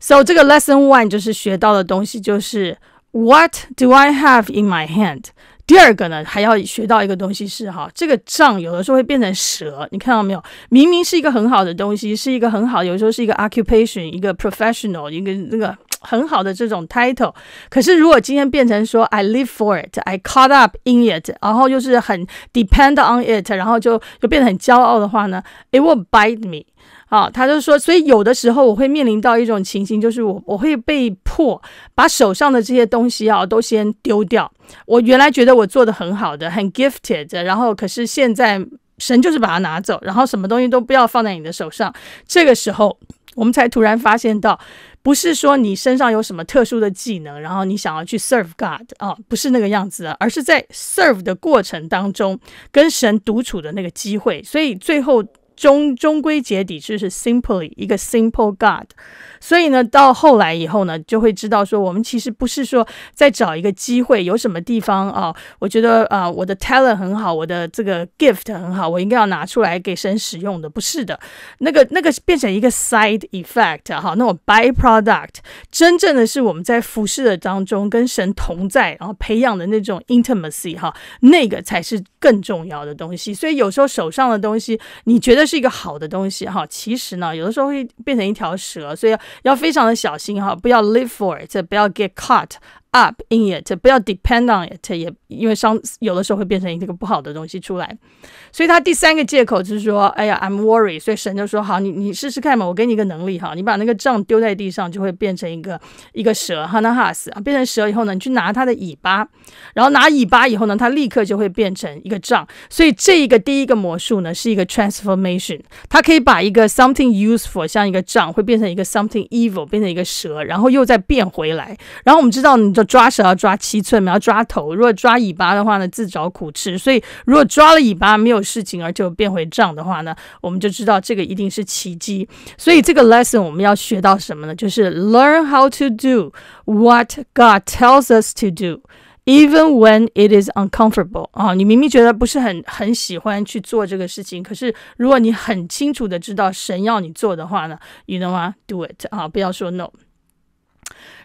So 这个 lesson one 就是学到的东西就是 What do I have in my hand？第二个呢，还要学到一个东西是哈，这个杖有的时候会变成蛇，你看到没有？明明是一个很好的东西，是一个很好，有时候是一个 occupation，一个 professional，一个那个很好的这种 title。可是如果今天变成说 I live for it，I caught up in it，然后又是很 depend on it，然后就就变得很骄傲的话呢，it will bite me。好，他就说，所以有的时候我会面临到一种情形，就是我我会被迫把手上的这些东西啊都先丢掉。我原来觉得我做的很好的，很 gifted，然后可是现在神就是把它拿走，然后什么东西都不要放在你的手上。这个时候，我们才突然发现到，不是说你身上有什么特殊的技能，然后你想要去 serve God 啊，不是那个样子，的，而是在 serve 的过程当中跟神独处的那个机会。所以最后。终终归结底，就是 simply 一个 simple God。所以呢，到后来以后呢，就会知道说，我们其实不是说在找一个机会，有什么地方啊？我觉得啊，我的 talent 很好，我的这个 gift 很好，我应该要拿出来给神使用的，不是的。那个那个变成一个 side effect 哈，那种 byproduct，真正的是我们在服饰的当中跟神同在，然后培养的那种 intimacy 哈，那个才是更重要的东西。所以有时候手上的东西，你觉得是一个好的东西哈，其实呢，有的时候会变成一条蛇，所以。要非常的小心哈，不要 live for it，不要 get caught。Up in it，不要 depend on it，也因为伤有的时候会变成一个不好的东西出来，所以他第三个借口就是说，哎呀，I'm worried。所以神就说，好，你你试试看嘛，我给你一个能力哈，你把那个杖丢在地上，就会变成一个一个蛇哈纳哈斯啊，变成蛇以后呢，你去拿它的尾巴，然后拿尾巴以后呢，它立刻就会变成一个杖。所以这一个第一个魔术呢，是一个 transformation，它可以把一个 something useful，像一个杖，会变成一个 something evil，变成一个蛇，然后又再变回来。然后我们知道你。抓蛇要抓七寸，不要抓头。如果抓尾巴的话呢，自找苦吃。所以如果抓了尾巴没有事情，而且变回这样的话呢，我们就知道这个一定是奇迹。所以这个 lesson 我们要学到什么呢？就是 learn how to do what God tells us to do, even when it is uncomfortable。啊，你明明觉得不是很很喜欢去做这个事情，可是如果你很清楚的知道神要你做的话呢，you know w h Do it 啊，不要说 no。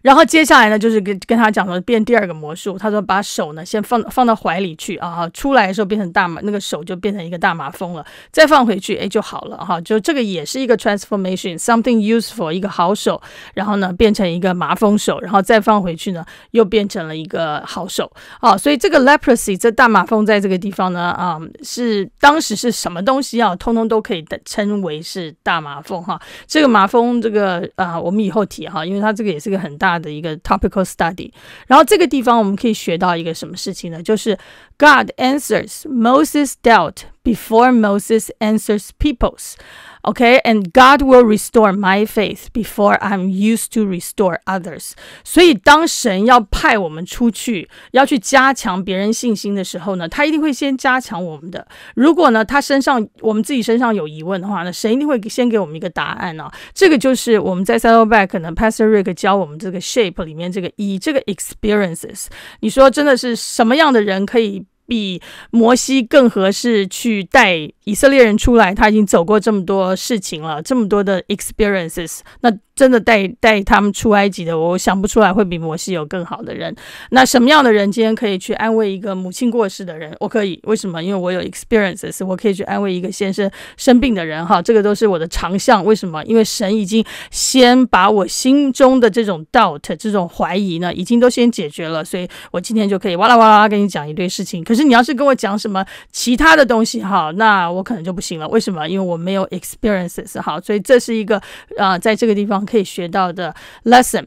然后接下来呢，就是跟跟他讲说变第二个魔术。他说把手呢先放放到怀里去啊，出来的时候变成大马，那个手就变成一个大马蜂了。再放回去，哎就好了哈。就这个也是一个 transformation，something useful，一个好手。然后呢变成一个麻蜂手，然后再放回去呢又变成了一个好手。啊，所以这个 leprosy，这大马蜂在这个地方呢，啊是当时是什么东西啊，通通都可以称为是大马蜂哈。这个马蜂这个啊，我们以后提哈，因为它这个也是个很大。的一个 topical study。然后这个地方我们可以学到一个什么事情呢？就是 God answers, Moses doubt before Moses answers peoples。Okay, and God will restore my faith before I'm used to restore others. 所以，当神要派我们出去，要去加强别人信心的时候呢，他一定会先加强我们的。如果呢，他身上，我们自己身上有疑问的话呢，神一定会先给我们一个答案啊。这个就是我们在 s a d d l e back 呢 Pastor Rick 教我们这个 shape 里面这个以这个 experiences。你说真的是什么样的人可以？比摩西更合适去带以色列人出来，他已经走过这么多事情了，这么多的 experiences。那。真的带带他们出埃及的，我想不出来会比摩西有更好的人。那什么样的人今天可以去安慰一个母亲过世的人？我可以，为什么？因为我有 experiences，我可以去安慰一个先生生病的人。哈，这个都是我的长项。为什么？因为神已经先把我心中的这种 doubt、这种怀疑呢，已经都先解决了，所以我今天就可以哇啦哇啦跟你讲一堆事情。可是你要是跟我讲什么其他的东西，哈，那我可能就不行了。为什么？因为我没有 experiences，好，所以这是一个啊，在这个地方。可以学到的 lesson。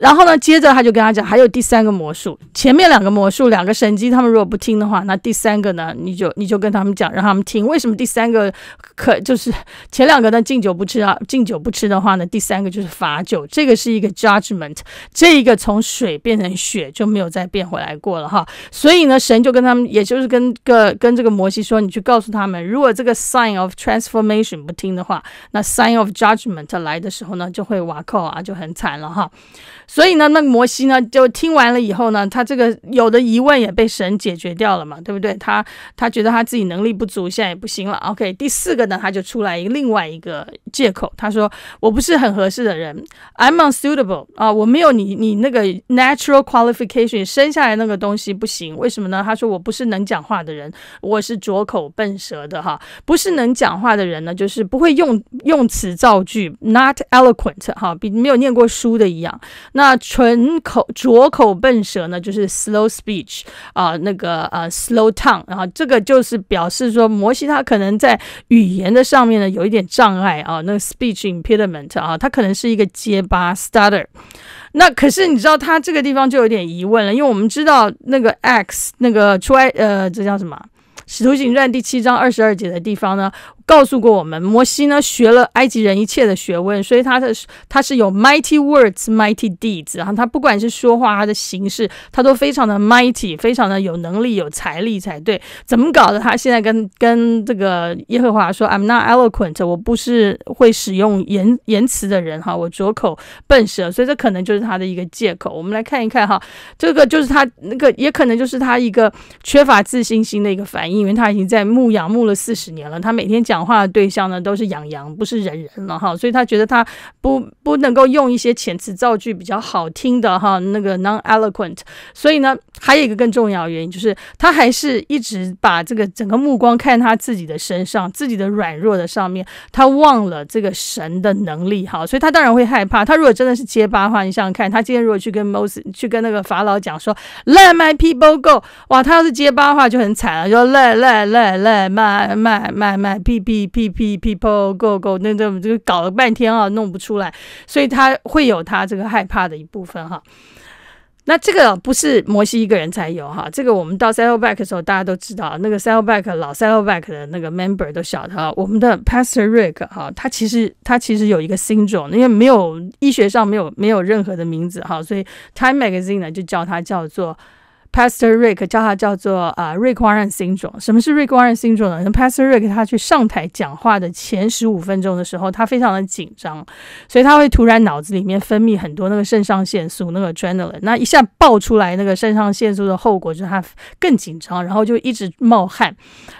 然后呢，接着他就跟他讲，还有第三个魔术，前面两个魔术，两个神机，他们如果不听的话，那第三个呢，你就你就跟他们讲，让他们听。为什么第三个可就是前两个呢？敬酒不吃啊，敬酒不吃的话呢，第三个就是罚酒。这个是一个 judgment，这一个从水变成血就没有再变回来过了哈。所以呢，神就跟他们，也就是跟个跟这个摩西说，你去告诉他们，如果这个 sign of transformation 不听的话，那 sign of judgment 来的时候呢，就会瓦扣啊，就很惨了哈。所以呢，那摩西呢，就听完了以后呢，他这个有的疑问也被神解决掉了嘛，对不对？他他觉得他自己能力不足，现在也不行了。OK，第四个呢，他就出来一个另外一个借口，他说：“我不是很合适的人，I'm unsuitable 啊，我没有你你那个 natural qualification，生下来那个东西不行。为什么呢？他说我不是能讲话的人，我是拙口笨舌的哈，不是能讲话的人呢，就是不会用用词造句，not eloquent 哈，比没有念过书的一样。”那唇口拙口笨舌呢，就是 slow speech 啊，那个呃 slow tongue，然后这个就是表示说摩西他可能在语言的上面呢有一点障碍啊，那个 speech impediment 啊，他可能是一个结巴 stutter。那可是你知道他这个地方就有点疑问了，因为我们知道那个 X 那个出埃呃这叫什么《使徒行传》第七章二十二节的地方呢？告诉过我们，摩西呢学了埃及人一切的学问，所以他的他是有 mighty words, mighty deeds，后他不管是说话，他的形式，他都非常的 mighty，非常的有能力有财力才对。怎么搞的？他现在跟跟这个耶和华说：“I'm not eloquent，我不是会使用言言辞的人，哈，我拙口笨舌。”所以这可能就是他的一个借口。我们来看一看，哈，这个就是他那个，也可能就是他一个缺乏自信心的一个反应，因为他已经在牧羊牧了四十年了，他每天讲。讲话的对象呢都是养羊，不是人人了哈，所以他觉得他不不能够用一些遣词造句比较好听的哈，那个 non eloquent。所以呢，还有一个更重要的原因就是，他还是一直把这个整个目光看他自己的身上，自己的软弱的上面，他忘了这个神的能力哈，所以他当然会害怕。他如果真的是结巴的话，你想看他今天如果去跟 Moses 去跟那个法老讲说 Let my people go，哇，他要是结巴的话就很惨了，就 Let Let Let Let my my my my people。p P P people go go，那那我们这个搞了半天啊，弄不出来，所以他会有他这个害怕的一部分哈。那这个不是摩西一个人才有哈，这个我们到 Cellback 的时候大家都知道，那个 Cellback 老 Cellback 的那个 member 都晓得，我们的 Pastor Rick 哈，他其实他其实有一个 syndrome，因为没有医学上没有没有任何的名字哈，所以 Time Magazine 呢就叫他叫做。Pastor Rick 叫他叫做啊，瑞 d r o m e 什么是瑞 d r o m e 呢？Pastor Rick 他去上台讲话的前十五分钟的时候，他非常的紧张，所以他会突然脑子里面分泌很多那个肾上腺素，那个 adrenaline。那一下爆出来那个肾上腺素的后果就是他更紧张，然后就一直冒汗，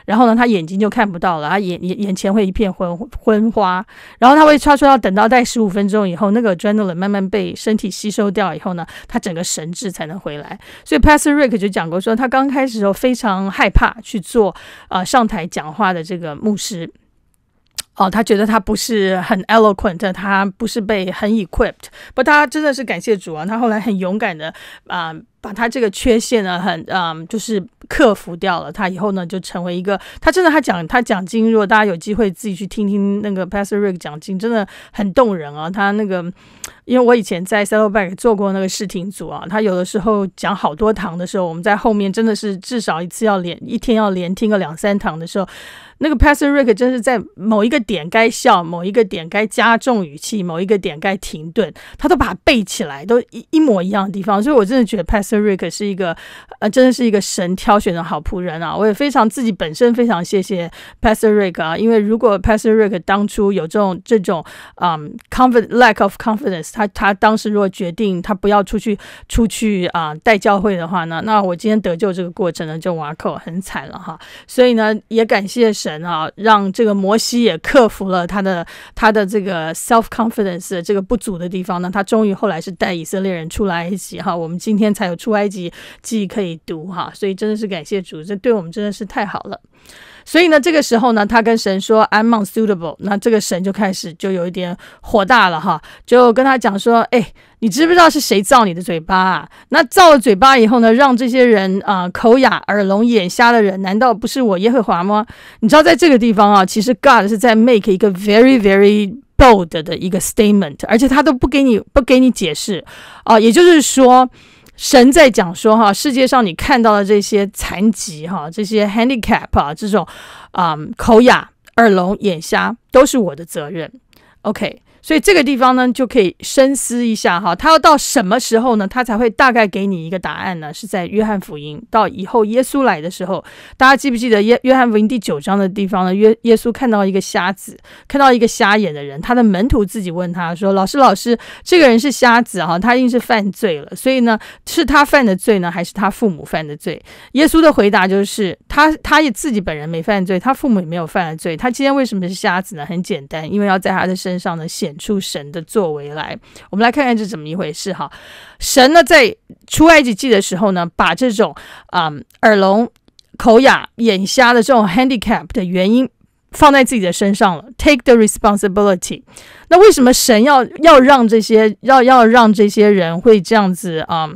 然后呢，他眼睛就看不到了，他眼眼眼前会一片昏昏花，然后他会他说要等到待十五分钟以后，那个 adrenaline 慢慢被身体吸收掉以后呢，他整个神智才能回来。所以 Pastor Rick。这克就讲过，说他刚开始时候非常害怕去做啊上台讲话的这个牧师。哦，他觉得他不是很 eloquent，他不是被很 equipped，不过他真的是感谢主啊！他后来很勇敢的啊，把他这个缺陷呢，很啊，就是克服掉了。他以后呢，就成为一个他真的他讲他讲经，如果大家有机会自己去听听那个 Pastor Rick 讲经，真的很动人啊！他那个，因为我以前在 s d d l e b a c k 做过那个试听组啊，他有的时候讲好多堂的时候，我们在后面真的是至少一次要连一天要连听个两三堂的时候。那个 Pastor Rick 真是在某一个点该笑，某一个点该加重语气，某一个点该停顿，他都把它背起来，都一一模一样的地方。所以我真的觉得 Pastor Rick 是一个，呃，真的是一个神挑选的好仆人啊！我也非常自己本身非常谢谢 Pastor Rick 啊，因为如果 Pastor Rick 当初有这种这种，嗯，confident lack of confidence，他他当时如果决定他不要出去出去啊带教会的话呢，那我今天得救这个过程呢就瓦扣很惨了哈。所以呢，也感谢神。啊，让这个摩西也克服了他的他的这个 self confidence 这个不足的地方呢，他终于后来是带以色列人出来埃及哈，我们今天才有出埃及记可以读哈，所以真的是感谢主，这对我们真的是太好了。所以呢，这个时候呢，他跟神说 "I'm unsuitable"，那这个神就开始就有一点火大了哈，就跟他讲说，哎，你知不知道是谁造你的嘴巴啊？那造了嘴巴以后呢，让这些人啊口哑、耳聋、眼瞎的人，难道不是我耶和华吗？你知道在这个地方啊，其实 God 是在 make 一个 very very bold 的一个 statement，而且他都不给你不给你解释啊，也就是说。神在讲说哈，世界上你看到的这些残疾哈，这些 handicap 啊，这种，啊口哑、耳聋、眼瞎，都是我的责任。OK。所以这个地方呢，就可以深思一下哈，他要到什么时候呢？他才会大概给你一个答案呢？是在约翰福音到以后耶稣来的时候，大家记不记得耶约翰福音第九章的地方呢？约耶稣看到一个瞎子，看到一个瞎眼的人，他的门徒自己问他说：“老师，老师，这个人是瞎子哈？他一定是犯罪了，所以呢，是他犯的罪呢，还是他父母犯的罪？”耶稣的回答就是：“他他也自己本人没犯罪，他父母也没有犯的罪。他今天为什么是瞎子呢？很简单，因为要在他的身上呢显。”显出神的作为来，我们来看看这怎么一回事哈。神呢，在出埃及记的时候呢，把这种啊耳聋、口哑、眼瞎的这种 handicap 的原因放在自己的身上了，take the responsibility。那为什么神要要让这些要要让这些人会这样子啊？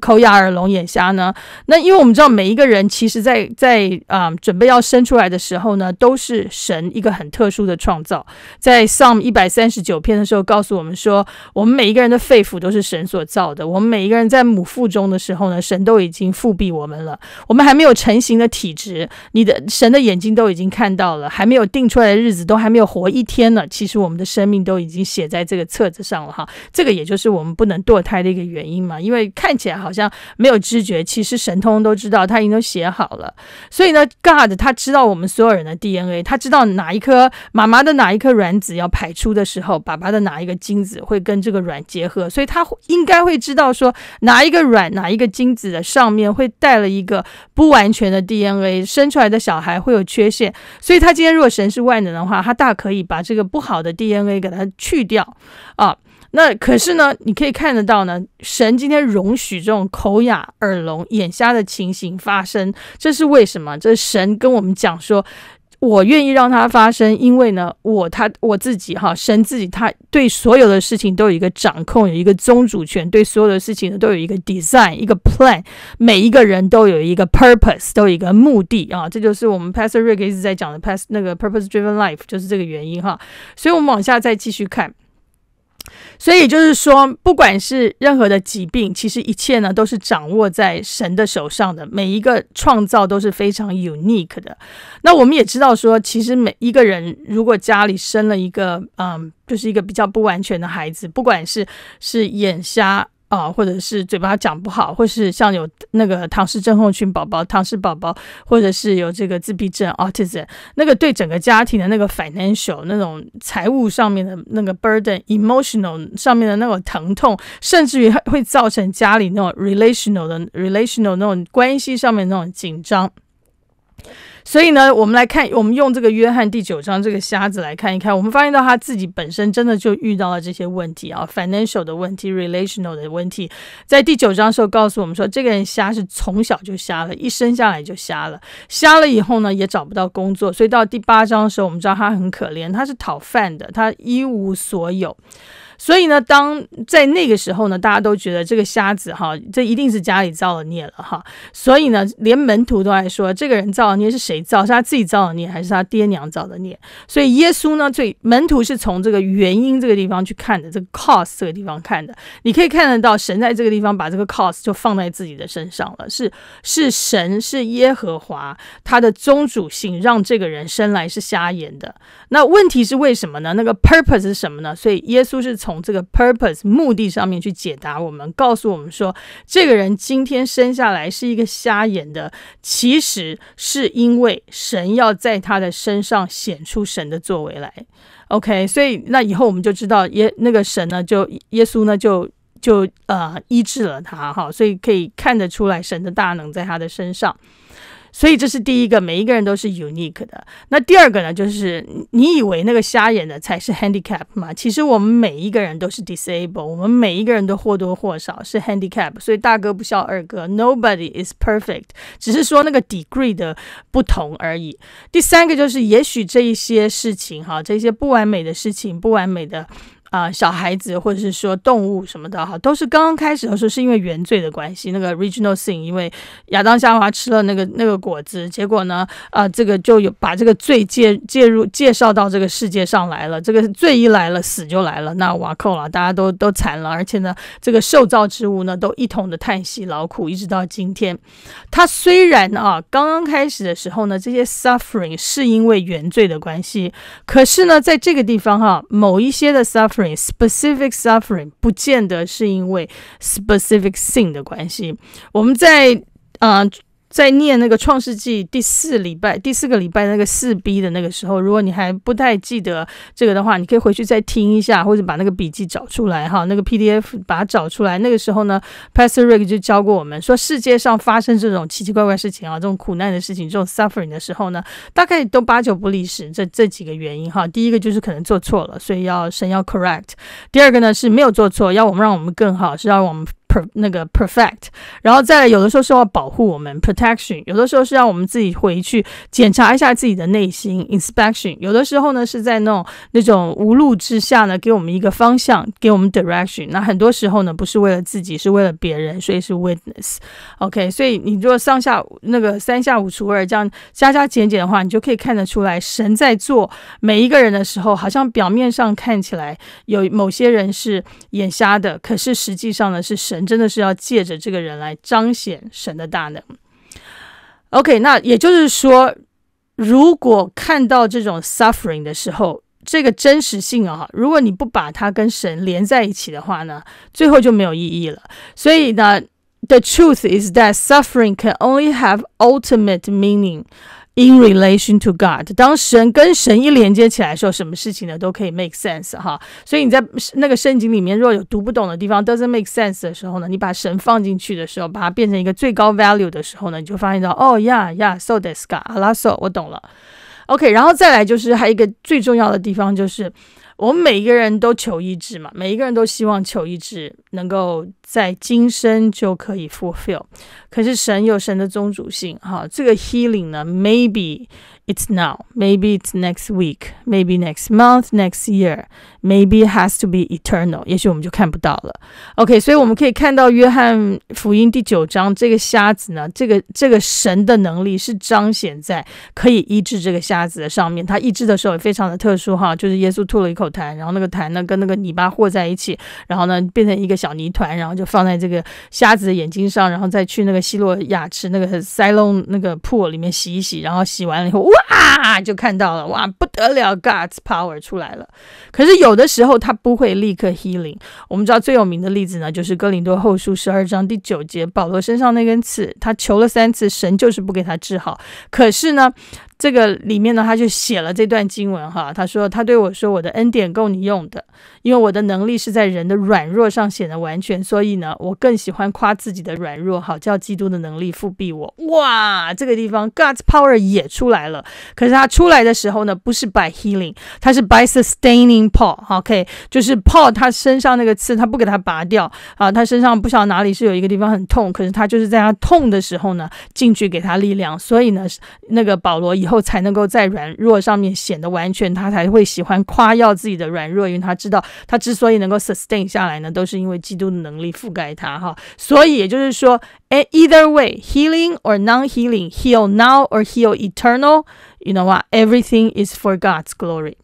口哑耳聋眼瞎呢？那因为我们知道每一个人，其实，在在啊准备要生出来的时候呢，都是神一个很特殊的创造。在 some 一百三十九篇的时候告诉我们说，我们每一个人的肺腑都是神所造的。我们每一个人在母腹中的时候呢，神都已经复辟我们了。我们还没有成型的体质，你的神的眼睛都已经看到了，还没有定出来的日子都还没有活一天呢。其实我们的生命都已经写在这个册子上了哈。这个也就是我们不能堕胎的一个原因嘛，因为看起来。好像没有知觉，其实神通都知道，他已经都写好了。所以呢，God 他知道我们所有人的 DNA，他知道哪一颗妈妈的哪一颗卵子要排出的时候，爸爸的哪一个精子会跟这个卵结合，所以他应该会知道说哪一个卵、哪一个精子的上面会带了一个不完全的 DNA，生出来的小孩会有缺陷。所以他今天如果神是万能的话，他大可以把这个不好的 DNA 给它去掉啊。那可是呢，你可以看得到呢，神今天容许这种口哑、耳聋、眼瞎的情形发生，这是为什么？这是神跟我们讲说，我愿意让它发生，因为呢，我他我自己哈，神自己他对所有的事情都有一个掌控，有一个宗主权，对所有的事情呢都有一个 design，一个 plan，每一个人都有一个 purpose，都有一个目的啊，这就是我们 Pastor Rick 一直在讲的 Past 那个 purpose-driven life，就是这个原因哈。所以，我们往下再继续看。所以就是说，不管是任何的疾病，其实一切呢都是掌握在神的手上的。每一个创造都是非常 unique 的。那我们也知道说，其实每一个人如果家里生了一个，嗯，就是一个比较不完全的孩子，不管是是眼瞎。啊，或者是嘴巴讲不好，或是像有那个唐氏症候群宝宝、唐氏宝宝，或者是有这个自闭症 （autism） 那个，对整个家庭的那个 financial 那种财务上面的那个 burden，emotional 上面的那种疼痛，甚至于会造成家里那种 relational 的 relational 那种关系上面那种紧张。所以呢，我们来看，我们用这个约翰第九章这个瞎子来看一看，我们发现到他自己本身真的就遇到了这些问题啊，financial 的问题，relational 的问题。在第九章的时候告诉我们说，这个人瞎是从小就瞎了，一生下来就瞎了，瞎了以后呢也找不到工作，所以到第八章的时候，我们知道他很可怜，他是讨饭的，他一无所有。所以呢，当在那个时候呢，大家都觉得这个瞎子哈，这一定是家里造了孽了哈。所以呢，连门徒都爱说，这个人造了孽是谁造？是他自己造的孽，还是他爹娘造的孽？所以耶稣呢，最门徒是从这个原因这个地方去看的，这个 cause 这个地方看的。你可以看得到，神在这个地方把这个 cause 就放在自己的身上了，是是神是耶和华，他的宗主性让这个人生来是瞎眼的。那问题是为什么呢？那个 purpose 是什么呢？所以耶稣是。从这个 purpose 目的上面去解答，我们告诉我们说，这个人今天生下来是一个瞎眼的，其实是因为神要在他的身上显出神的作为来。OK，所以那以后我们就知道，耶那个神呢，就耶稣呢，就就呃医治了他哈，所以可以看得出来神的大能在他的身上。所以这是第一个，每一个人都是 unique 的。那第二个呢，就是你以为那个瞎眼的才是 handicap 吗？其实我们每一个人都是 d i s a b l e 我们每一个人都或多或少是 handicap。所以大哥不笑二哥，nobody is perfect，只是说那个 degree 的不同而已。第三个就是，也许这一些事情，哈，这些不完美的事情，不完美的。啊，小孩子或者是说动物什么的哈，都是刚刚开始的时候，是因为原罪的关系。那个 original sin，因为亚当夏娃吃了那个那个果子，结果呢，啊，这个就有把这个罪介介入介绍到这个世界上来了。这个罪一来了，死就来了，那瓦扣了，大家都都惨了。而且呢，这个受造之物呢，都一统的叹息劳苦，一直到今天。他虽然啊，刚刚开始的时候呢，这些 suffering 是因为原罪的关系，可是呢，在这个地方哈，某一些的 suffering。Specific suffering 不见得是因为 specific thing 的关系，我们在嗯。在念那个创世纪第四礼拜第四个礼拜那个四 B 的那个时候，如果你还不太记得这个的话，你可以回去再听一下，或者把那个笔记找出来哈。那个 PDF 把它找出来。那个时候呢，Pastor Rick 就教过我们说，世界上发生这种奇奇怪怪事情啊，这种苦难的事情，这种 suffering 的时候呢，大概都八九不离十，这这几个原因哈。第一个就是可能做错了，所以要神要 correct。第二个呢是没有做错，要我们让我们更好，是要我们。那个 perfect，然后再有的时候是要保护我们 protection，有的时候是让我们自己回去检查一下自己的内心 inspection，有的时候呢是在那种那种无路之下呢给我们一个方向给我们 direction，那很多时候呢不是为了自己是为了别人，所以是 witness，OK，所以你如果上下那个三下五除二这样加加减减的话，你就可以看得出来神在做每一个人的时候，好像表面上看起来有某些人是眼瞎的，可是实际上呢是神。真的是要借着这个人来彰显神的大能。OK，那也就是说，如果看到这种 suffering 的时候，这个真实性啊，如果你不把它跟神连在一起的话呢，最后就没有意义了。所以呢，the truth is that suffering can only have ultimate meaning。In relation to God，当神跟神一连接起来的时候，什么事情呢都可以 make sense 哈。所以你在那个圣经里面，若有读不懂的地方，doesn't make sense 的时候呢，你把神放进去的时候，把它变成一个最高 value 的时候呢，你就发现到，哦呀呀，so t h i s God，阿拉 so，我懂了。OK，然后再来就是还有一个最重要的地方就是。我们每一个人都求医治嘛，每一个人都希望求医治能够在今生就可以 fulfill。可是神有神的宗主性哈，这个 healing 呢，maybe it's now，maybe it's next week，maybe next month，next year，maybe has to be eternal。也许我们就看不到了。OK，所以我们可以看到约翰福音第九章这个瞎子呢，这个这个神的能力是彰显在可以医治这个瞎子的上面。他医治的时候也非常的特殊哈，就是耶稣吐了一口。痰，然后那个痰呢，跟那个泥巴和在一起，然后呢，变成一个小泥团，然后就放在这个瞎子的眼睛上，然后再去那个希洛雅池那个塞隆那个铺里面洗一洗，然后洗完了以后，哇，就看到了，哇，不得了，God's power 出来了。可是有的时候他不会立刻 healing。我们知道最有名的例子呢，就是哥林多后书十二章第九节，保罗身上那根刺，他求了三次，神就是不给他治好。可是呢，这个里面呢，他就写了这段经文哈，他说：“他对我说，我的恩典够你用的。”因为我的能力是在人的软弱上显得完全，所以呢，我更喜欢夸自己的软弱。好，叫基督的能力复辟我。哇，这个地方 God's power 也出来了。可是他出来的时候呢，不是 by healing，他是 by sustaining Paul。OK，就是 Paul 他身上那个刺，他不给他拔掉啊，他身上不晓得哪里是有一个地方很痛，可是他就是在他痛的时候呢，进去给他力量。所以呢，那个保罗以后才能够在软弱上面显得完全，他才会喜欢夸耀自己的软弱，因为他知道。它之所以能够 sustain 下来呢，都是因为基督的能力覆盖它哈。所以也就是说，哎，either healing or non healing heal now or heal eternal, you know what? Everything is for God's glory。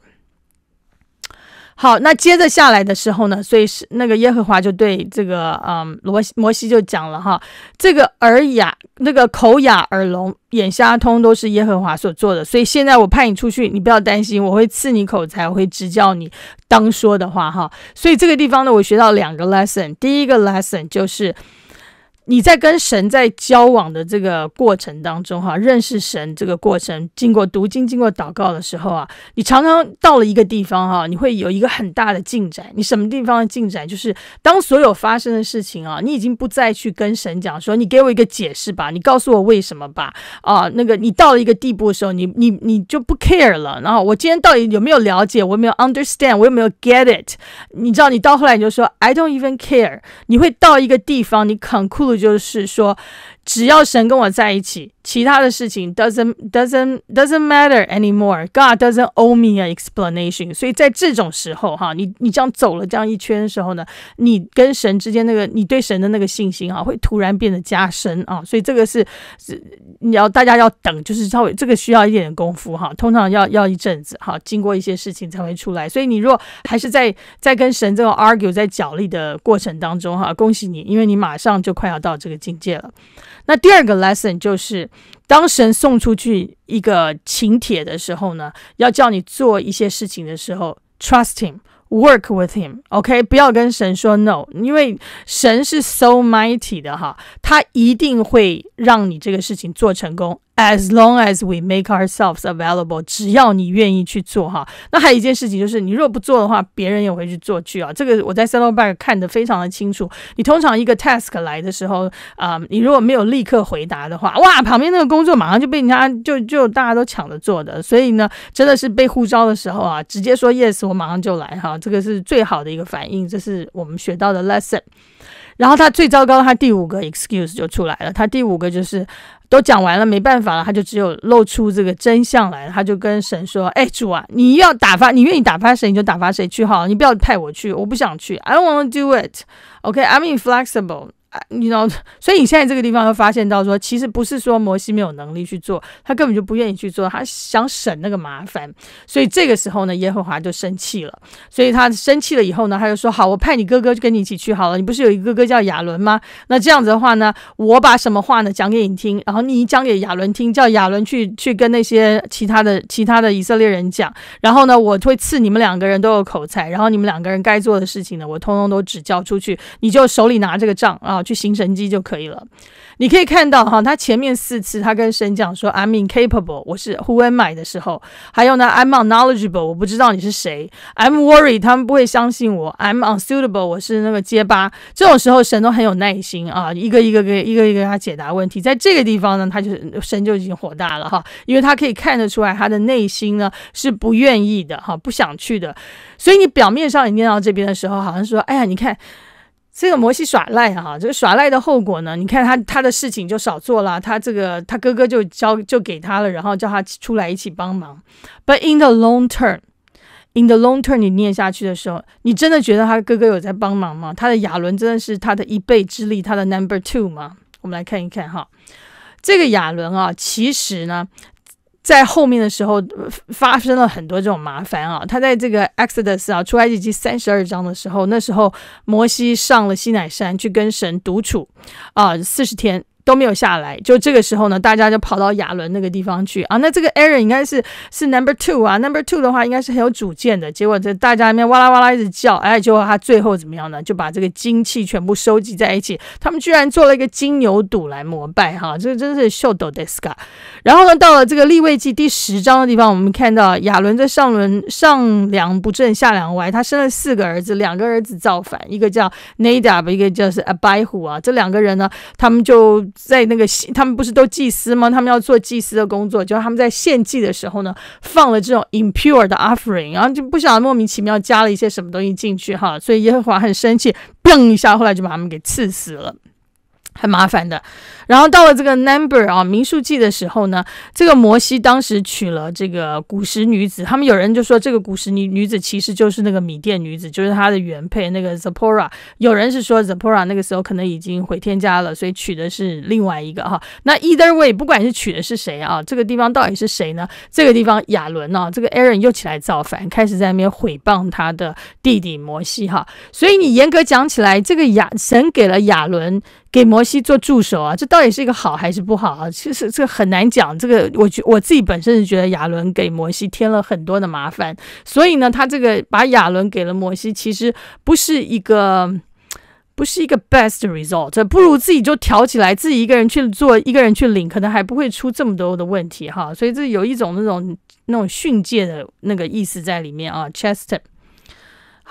好，那接着下来的时候呢，所以是那个耶和华就对这个嗯罗摩西就讲了哈，这个耳哑、那个口哑、耳聋、眼瞎通都是耶和华所做的。所以现在我派你出去，你不要担心，我会赐你口才，会指教你当说的话哈。所以这个地方呢，我学到两个 lesson，第一个 lesson 就是。你在跟神在交往的这个过程当中，哈，认识神这个过程，经过读经、经过祷告的时候啊，你常常到了一个地方，哈，你会有一个很大的进展。你什么地方的进展？就是当所有发生的事情啊，你已经不再去跟神讲说，你给我一个解释吧，你告诉我为什么吧，啊，那个你到了一个地步的时候，你你你就不 care 了。然后我今天到底有没有了解？我有没有 understand，我有没有 get it。你知道，你到后来你就说 I don't even care。你会到一个地方，你 conclude。就是说。只要神跟我在一起，其他的事情 doesn't doesn't doesn't matter anymore. God doesn't owe me an explanation. 所以在这种时候哈，你你这样走了这样一圈的时候呢，你跟神之间那个你对神的那个信心啊，会突然变得加深啊。所以这个是是你要大家要等，就是稍微这个需要一点功夫哈，通常要要一阵子哈，经过一些事情才会出来。所以你如果还是在在跟神这种 argue 在角力的过程当中哈，恭喜你，因为你马上就快要到这个境界了。那第二个 lesson 就是，当神送出去一个请帖的时候呢，要叫你做一些事情的时候，trust him，work with him，OK，不要跟神说 no，因为神是 so mighty 的哈，他一定会让你这个事情做成功。As long as we make ourselves available，只要你愿意去做哈。那还有一件事情就是，你如果不做的话，别人也会去做去啊。这个我在 c e l e b a r k 看得非常的清楚。你通常一个 task 来的时候啊，你如果没有立刻回答的话，哇，旁边那个工作马上就被人家就就大家都抢着做的。所以呢，真的是被呼召的时候啊，直接说 Yes，我马上就来哈。这个是最好的一个反应，这是我们学到的 lesson。然后他最糟糕，他第五个 excuse 就出来了。他第五个就是。都讲完了，没办法了，他就只有露出这个真相来了。他就跟神说：“哎，主啊，你要打发，你愿意打发谁，你就打发谁去好，你不要派我去，我不想去。I don't want to do it. OK, I'm inflexible.” 你知道，所以你现在这个地方又发现到说，其实不是说摩西没有能力去做，他根本就不愿意去做，他想省那个麻烦。所以这个时候呢，耶和华就生气了。所以他生气了以后呢，他就说：“好，我派你哥哥跟你一起去好了。你不是有一个哥哥叫亚伦吗？那这样子的话呢，我把什么话呢讲给你听，然后你讲给亚伦听，叫亚伦去去跟那些其他的其他的以色列人讲。然后呢，我会赐你们两个人都有口才。然后你们两个人该做的事情呢，我通通都指教出去。你就手里拿这个杖啊。”去寻神机就可以了。你可以看到哈，他前面四次他跟神讲说：“I'm incapable，我是 Who am I 的时候，还有呢，I'm unknowledgeable，我不知道你是谁；I'm worried，他们不会相信我；I'm unsuitable，我是那个结巴。这种时候，神都很有耐心啊，一个一个给一个一个给他解答问题。在这个地方呢，他就是神就已经火大了哈，因为他可以看得出来他的内心呢是不愿意的哈，不想去的。所以你表面上你念到这边的时候，好像说：哎呀，你看。这个摩西耍赖哈，这个耍赖的后果呢？你看他他的事情就少做了，他这个他哥哥就交就给他了，然后叫他出来一起帮忙。But in the long term, in the long term，你念下去的时候，你真的觉得他哥哥有在帮忙吗？他的亚伦真的是他的一倍之力，他的 number two 吗？我们来看一看哈，这个亚伦啊，其实呢。在后面的时候，发生了很多这种麻烦啊。他在这个 Exodus 啊，出埃及记三十二章的时候，那时候摩西上了西乃山去跟神独处啊，四十天。都没有下来，就这个时候呢，大家就跑到亚伦那个地方去啊。那这个 Aaron 应该是是 Number Two 啊，Number Two 的话应该是很有主见的。结果这大家里面哇啦哇啦一直叫，哎，结果他最后怎么样呢？就把这个精气全部收集在一起，他们居然做了一个金牛肚来膜拜哈，这个真的是秀逗的斯卡。然后呢，到了这个立位记第十章的地方，我们看到亚伦在上轮上梁不正下梁歪，他生了四个儿子，两个儿子造反，一个叫 n a d a b 一个叫是 Abihu 啊，这两个人呢，他们就。在那个，他们不是都祭司吗？他们要做祭司的工作，就是他们在献祭的时候呢，放了这种 impure 的 offering，然后就不晓得莫名其妙加了一些什么东西进去哈，所以耶和华很生气，嘣一下，后来就把他们给刺死了，很麻烦的。然后到了这个 number 啊，民数记的时候呢，这个摩西当时娶了这个古时女子。他们有人就说，这个古时女女子其实就是那个米甸女子，就是他的原配那个 z i p p o r a 有人是说 z i p p o r a 那个时候可能已经回天家了，所以娶的是另外一个哈。那 either way，不管是娶的是谁啊，这个地方到底是谁呢？这个地方亚伦啊，这个 Aaron 又起来造反，开始在那边毁谤他的弟弟摩西哈。所以你严格讲起来，这个亚神给了亚伦给摩西做助手啊，这到。到底是一个好还是不好啊？其实这很难讲。这个我觉我自己本身是觉得亚伦给摩西添了很多的麻烦，所以呢，他这个把亚伦给了摩西，其实不是一个不是一个 best result，不如自己就挑起来，自己一个人去做，一个人去领，可能还不会出这么多的问题哈。所以这有一种那种那种训诫的那个意思在里面啊，Chester。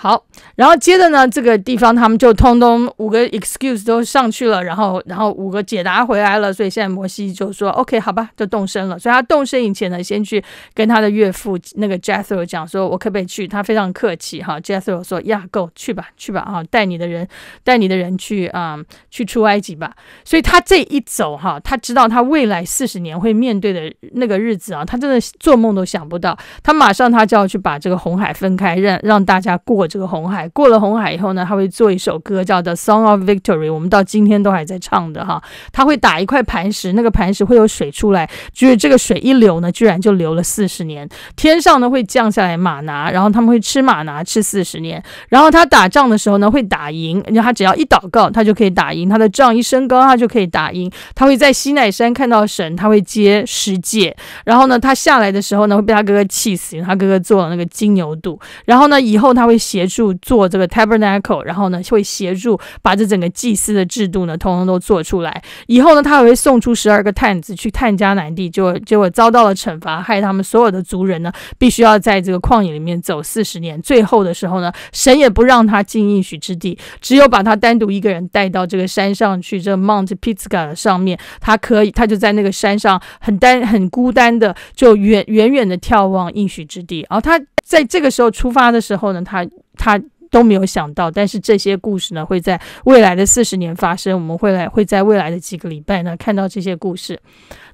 好，然后接着呢，这个地方他们就通通五个 excuse 都上去了，然后，然后五个解答回来了，所以现在摩西就说，OK，好吧，就动身了。所以他动身以前呢，先去跟他的岳父那个 Jethro 讲说，我可不可以去？他非常客气哈，Jethro 说，亚够去吧，去吧啊，带你的人，带你的人去啊，去出埃及吧。所以他这一走哈，他知道他未来四十年会面对的那个日子啊，他真的做梦都想不到，他马上他就要去把这个红海分开，让让大家过。这个红海过了红海以后呢，他会做一首歌叫《The Song of Victory》，我们到今天都还在唱的哈。他会打一块磐石，那个磐石会有水出来，就是这个水一流呢，居然就流了四十年。天上呢会降下来玛拿，然后他们会吃玛拿吃四十年。然后他打仗的时候呢会打赢，人家他只要一祷告，他就可以打赢。他的杖一升高，他就可以打赢。他会在西奈山看到神，他会接十戒。然后呢，他下来的时候呢会被他哥哥气死，因为他哥哥做了那个金牛肚。然后呢，以后他会写。协助做这个 Tabernacle，然后呢，会协助把这整个祭司的制度呢，通通都做出来。以后呢，他还会送出十二个探子去探迦南地，结果结果遭到了惩罚，害他们所有的族人呢，必须要在这个旷野里面走四十年。最后的时候呢，神也不让他进应许之地，只有把他单独一个人带到这个山上去，这 Mount p i z g a 上面，他可以，他就在那个山上很单很孤单的，就远远远的眺望应许之地。然后他。在这个时候出发的时候呢，他他都没有想到，但是这些故事呢会在未来的四十年发生。我们会来，会在未来的几个礼拜呢看到这些故事。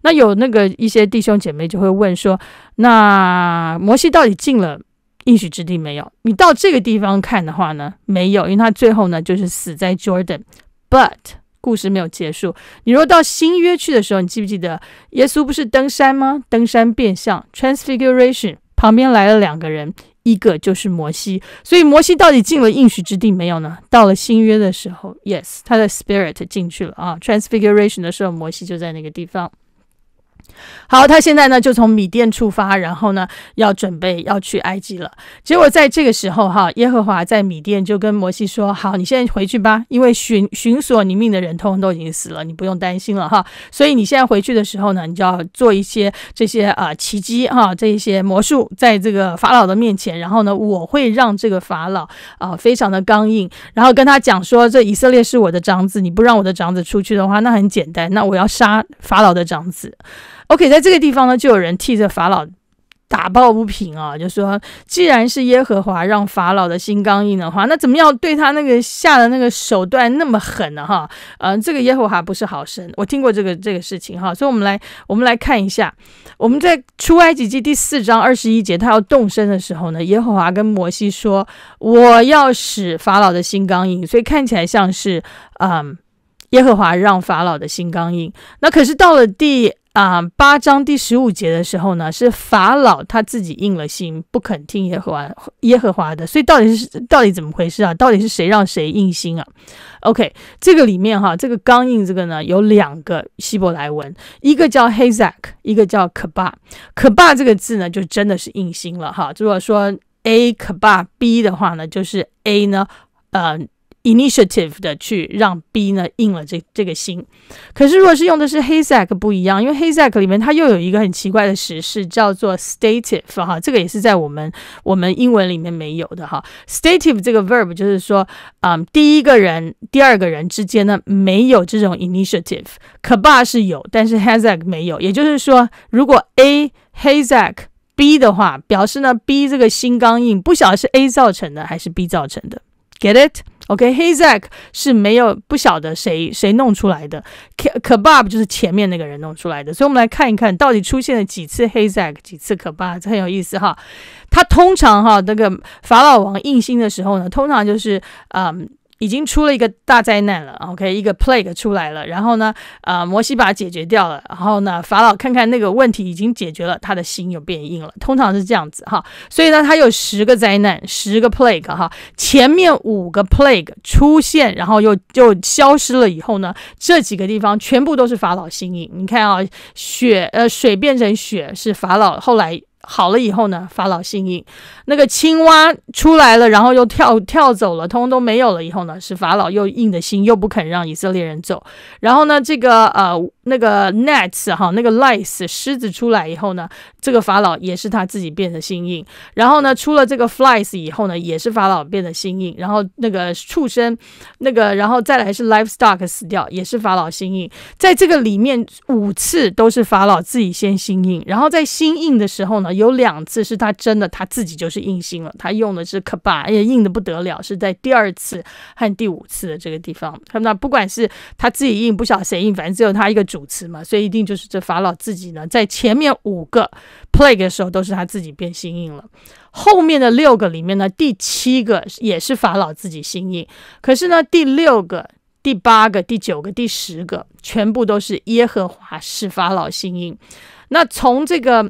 那有那个一些弟兄姐妹就会问说：那摩西到底进了应许之地没有？你到这个地方看的话呢，没有，因为他最后呢就是死在 Jordan。But 故事没有结束。你若到新约去的时候，你记不记得耶稣不是登山吗？登山变相 （Transfiguration）。旁边来了两个人，一个就是摩西，所以摩西到底进了应许之地没有呢？到了新约的时候，yes，他的 spirit 进去了啊，transfiguration 的时候，摩西就在那个地方。好，他现在呢就从米店出发，然后呢要准备要去埃及了。结果在这个时候哈，耶和华在米店就跟摩西说：“好，你现在回去吧，因为寻寻索你命的人通通都已经死了，你不用担心了哈。所以你现在回去的时候呢，你就要做一些这些啊奇迹哈，这些魔术在这个法老的面前。然后呢，我会让这个法老啊非常的刚硬，然后跟他讲说：这以色列是我的长子，你不让我的长子出去的话，那很简单，那我要杀法老的长子。” O K，在这个地方呢，就有人替着法老打抱不平啊，就说：“既然是耶和华让法老的心刚硬的话，那怎么样对他那个下的那个手段那么狠呢？”哈，嗯，这个耶和华不是好神。我听过这个这个事情哈，所以我们来我们来看一下，我们在出埃及记第四章二十一节，他要动身的时候呢，耶和华跟摩西说：“我要使法老的心刚硬。”所以看起来像是，嗯，耶和华让法老的心刚硬。那可是到了第。啊，八章第十五节的时候呢，是法老他自己硬了心，不肯听耶和华耶和华的。所以到底是到底怎么回事啊？到底是谁让谁硬心啊？OK，这个里面哈，这个刚硬这个呢，有两个希伯来文，一个叫 Hezek，一个叫 k a b a k a b a 这个字呢，就真的是硬心了哈。如果说 A k a b a B 的话呢，就是 A 呢，嗯。initiative 的去让 B 呢应了这这个心，可是如果是用的是 Hezek 不一样，因为 Hezek 里面它又有一个很奇怪的时事叫做 stative 哈，这个也是在我们我们英文里面没有的哈。stative 这个 verb 就是说，嗯，第一个人第二个人之间呢没有这种 i n i t i a t i v e k a b a 是有，但是 h a z e k 没有。也就是说，如果 A Hezek B 的话，表示呢 B 这个心刚硬，不晓得是 A 造成的还是 B 造成的，get it？OK，Hezek 是没有不晓得谁谁弄出来的，K k e b a b 就是前面那个人弄出来的，所以我们来看一看到底出现了几次 Hezek，几次 k e b a b 这很有意思哈。他通常哈那个法老王印星的时候呢，通常就是嗯。已经出了一个大灾难了，OK，一个 plague 出来了，然后呢，啊，摩西把它解决掉了，然后呢，法老看看那个问题已经解决了，他的心又变硬了。通常是这样子哈，所以呢，他有十个灾难，十个 plague 哈，前面五个 plague 出现，然后又就消失了以后呢，这几个地方全部都是法老心硬。你看啊，雪呃水变成雪是法老后来。好了以后呢，法老幸运，那个青蛙出来了，然后又跳跳走了，通通都没有了。以后呢，是法老又硬的心，又不肯让以色列人走。然后呢，这个呃。那个 nets 哈，那个 l i c e 狮子出来以后呢，这个法老也是他自己变得心硬。然后呢，出了这个 flies 以后呢，也是法老变得心硬。然后那个畜生，那个然后再来是 livestock 死掉，也是法老心硬。在这个里面五次都是法老自己先心硬。然后在心硬的时候呢，有两次是他真的他自己就是硬心了，他用的是 k a b a 也硬的不得了，是在第二次和第五次的这个地方。看到，不管是他自己硬，不晓得谁硬，反正只有他一个主词嘛，所以一定就是这法老自己呢，在前面五个 plague 的时候都是他自己变心硬了，后面的六个里面呢，第七个也是法老自己心硬，可是呢，第六个、第八个、第九个、第十个全部都是耶和华是法老心硬，那从这个。